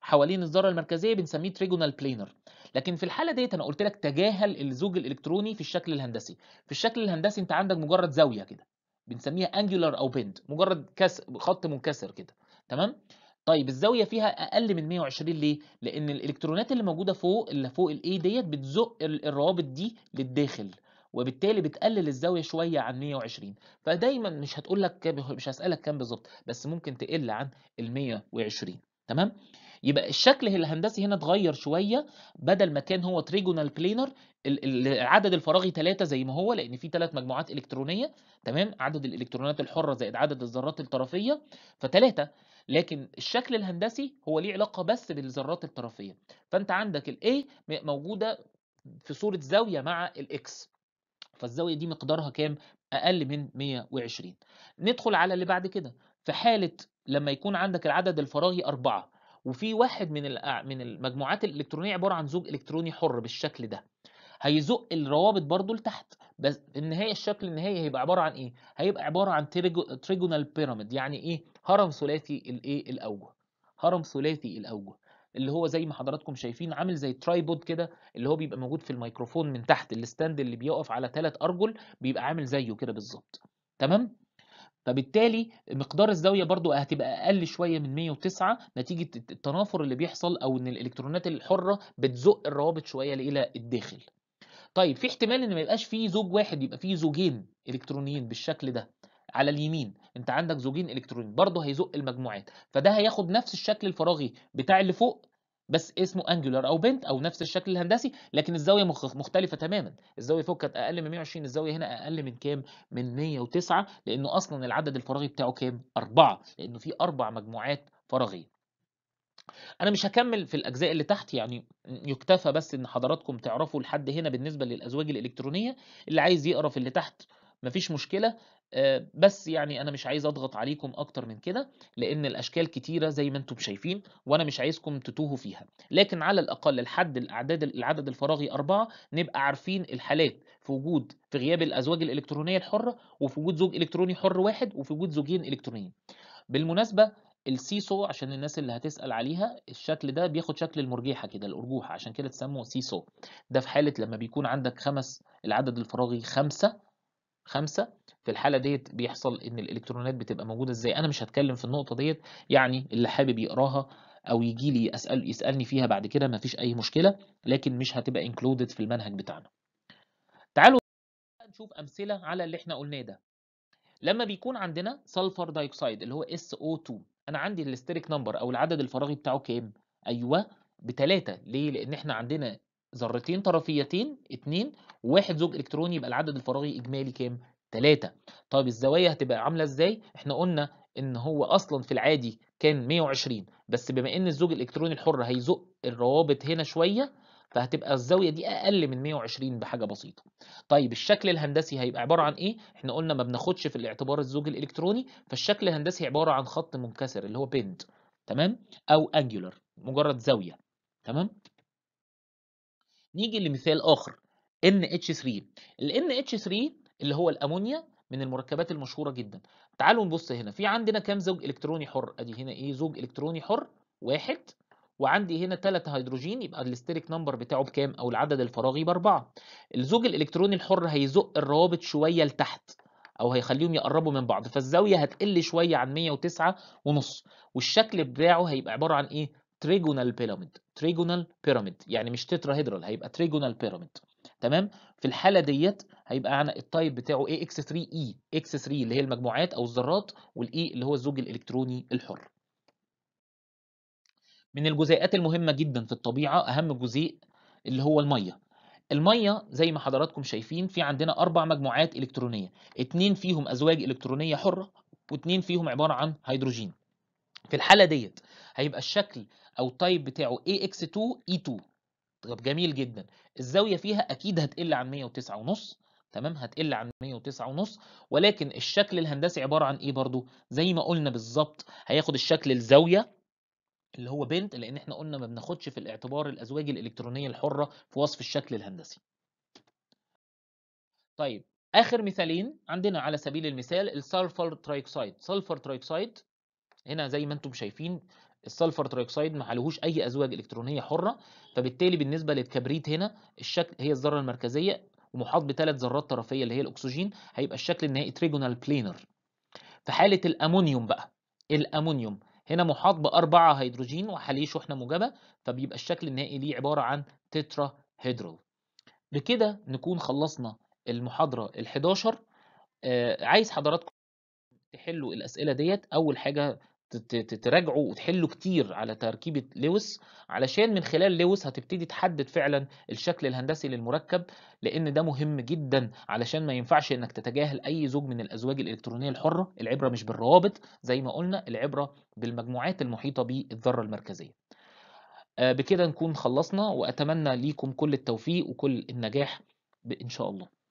حوالين الذره المركزيه بنسميه تريجونال بلينر لكن في الحاله ديت انا قلت لك تجاهل الزوج الالكتروني في الشكل الهندسي في الشكل الهندسي انت عندك مجرد زاويه كده بنسميها انجولار او بند مجرد كس خط منكسر كده تمام طيب الزاويه فيها اقل من 120 ليه لان الالكترونات اللي موجوده فوق اللي فوق الاي ديت بتزق الروابط دي للداخل وبالتالي بتقلل الزاويه شويه عن 120 فدايما مش هتقول لك مش هسالك كام بالظبط بس ممكن تقل عن ال 120 تمام يبقى الشكل الهندسي هنا اتغير شويه بدل ما كان هو تريجونال بلينر العدد الفراغي 3 زي ما هو لان في ثلاث مجموعات الكترونيه تمام عدد الالكترونات الحره زائد عدد الذرات الطرفيه فثلاثه لكن الشكل الهندسي هو ليه علاقه بس بالذرات الطرفيه فانت عندك الـ A موجوده في صوره زاويه مع الاكس فالزاويه دي مقدارها كام اقل من 120 ندخل على اللي بعد كده في حاله لما يكون عندك العدد الفراغي أربعة وفي واحد من من المجموعات الالكترونيه عباره عن زوج الكتروني حر بالشكل ده هيزق الروابط برضو لتحت بس في النهايه الشكل النهائي هيبقى عباره عن ايه هيبقى عباره عن تريجونال بيراميد يعني ايه هرم ثلاثي الايه الاوجه هرم ثلاثي الاوجه اللي هو زي ما حضراتكم شايفين عامل زي ترايبود كده اللي هو بيبقى موجود في الميكروفون من تحت الستاند اللي بيقف على ثلاث ارجل بيبقى عامل زيه كده بالظبط تمام فبالتالي مقدار الزاويه برضو هتبقى اقل شويه من 109 نتيجه التنافر اللي بيحصل او ان الالكترونات الحره بتزق الروابط شويه الى الداخل طيب في احتمال ان ما يبقاش فيه زوج واحد يبقى فيه زوجين الكترونيين بالشكل ده على اليمين انت عندك زوجين الكترونيين برضه هيزق المجموعات فده هياخد نفس الشكل الفراغي بتاع اللي فوق بس اسمه انجولار او بنت او نفس الشكل الهندسي لكن الزاويه مختلفه تماما الزاويه فوق كانت اقل من 120 الزاويه هنا اقل من كام من 109 لانه اصلا العدد الفراغي بتاعه كام اربعة لانه في اربع مجموعات فراغيه انا مش هكمل في الاجزاء اللي تحت يعني يكتفى بس ان حضراتكم تعرفوا لحد هنا بالنسبه للازواج الالكترونيه اللي عايز يقرا في اللي تحت مفيش مشكله آه، بس يعني انا مش عايز اضغط عليكم اكتر من كده لان الاشكال كتيره زي ما انتم شايفين وانا مش عايزكم تتوهوا فيها لكن على الاقل لحد الاعداد العدد الفراغي اربعه نبقى عارفين الحالات في وجود في غياب الازواج الالكترونيه الحره وفي وجود زوج الكتروني حر واحد وفي وجود زوجين الكترونيين بالمناسبه السيسو عشان الناس اللي هتسأل عليها الشكل ده بياخد شكل المرجيحة كده الأرجوحة عشان كده تسموه سيسو ده في حالة لما بيكون عندك خمس العدد الفراغي خمسة خمسة في الحالة ديت بيحصل إن الإلكترونات بتبقى موجودة إزاي أنا مش هتكلم في النقطة ديت يعني اللي حابب يقراها أو يجي لي أسأل يسألني فيها بعد كده مفيش أي مشكلة لكن مش هتبقى انكلودد في المنهج بتاعنا تعالوا نشوف أمثلة على اللي إحنا قلناه ده لما بيكون عندنا سلفر دايوكسيد اللي هو SO2 انا عندي الاستريك نمبر او العدد الفراغي بتاعه كام ايوه بتلاتة ليه لان احنا عندنا ذرتين طرفيتين اتنين وواحد زوج الكتروني يبقى العدد الفراغي اجمالي كام تلاتة طيب الزوايا هتبقى عامله ازاي احنا قلنا ان هو اصلا في العادي كان 120 بس بما ان الزوج الالكتروني الحر هيزق الروابط هنا شويه فهتبقى الزاوية دي أقل من 120 بحاجة بسيطة طيب الشكل الهندسي هيبقى عبارة عن إيه؟ إحنا قلنا ما بناخدش في الاعتبار الزوج الإلكتروني فالشكل الهندسي عبارة عن خط منكسر اللي هو بند تمام؟ أو أنجولار مجرد زاوية تمام؟ نيجي لمثال آخر NH3 ال NH3 اللي هو الأمونيا من المركبات المشهورة جدا تعالوا نبص هنا في عندنا كام زوج إلكتروني حر أدي هنا إيه زوج إلكتروني حر واحد وعندي هنا 3 هيدروجين يبقى الاستيريك نمبر بتاعه بكام او العدد الفراغي باربعه الزوج الالكتروني الحر هيزق الروابط شويه لتحت او هيخليهم يقربوا من بعض فالزاويه هتقل شويه عن 109 ونص والشكل بتاعه هيبقى عباره عن ايه تريجونال بيراميد تريجونال بيراميد يعني مش تتراهيدرال هيبقى تريجونال بيراميد تمام في الحاله ديت هيبقى انا التايب بتاعه ايه اكس 3 اي اكس 3 اللي هي المجموعات او الذرات والاي اللي هو الزوج الالكتروني الحر من الجزيئات المهمة جدا في الطبيعة أهم جزيء اللي هو المية المية زي ما حضراتكم شايفين في عندنا أربع مجموعات إلكترونية اتنين فيهم أزواج إلكترونية حرة واتنين فيهم عبارة عن هيدروجين في الحالة ديت هيبقى الشكل أو التايب بتاعه AX2E2 طب جميل جدا الزاوية فيها أكيد هتقل عن 109 ونص تمام هتقل عن 109 ونص ولكن الشكل الهندسي عبارة عن إيه برضو زي ما قلنا بالظبط هياخد الشكل الزاوية اللي هو بنت لان احنا قلنا ما بناخدش في الاعتبار الازواج الالكترونيه الحره في وصف الشكل الهندسي طيب اخر مثالين عندنا على سبيل المثال السلفر ترايكسايد سلفر ترايكسايد هنا زي ما انتم شايفين السلفر ترايكسايد ما عليهوش اي ازواج الكترونيه حره فبالتالي بالنسبه للكبريت هنا الشكل هي الذره المركزيه ومحاط بثلاث ذرات طرفيه اللي هي الاكسجين هيبقى الشكل النهائي تريجونال بلينر في حاله الامونيوم بقى الامونيوم هنا محاط بأربعة هيدروجين وحاليه شحنة موجبة فبيبقى الشكل النهائي ليه عبارة عن تترا هيدرال بكده نكون خلصنا المحاضره الحداشر ال11 آه، عايز حضراتكم تحلوا الأسئلة ديت أول حاجة تراجعوا وتحلوا كتير على تركيبة لويس علشان من خلال لويس هتبتدي تحدد فعلا الشكل الهندسي للمركب لأن ده مهم جدا علشان ما ينفعش إنك تتجاهل أي زوج من الأزواج الإلكترونية الحرة العبرة مش بالروابط زي ما قلنا العبرة بالمجموعات المحيطة بالذرة المركزية آه، بكده نكون خلصنا وأتمنى ليكم كل التوفيق وكل النجاح إن شاء الله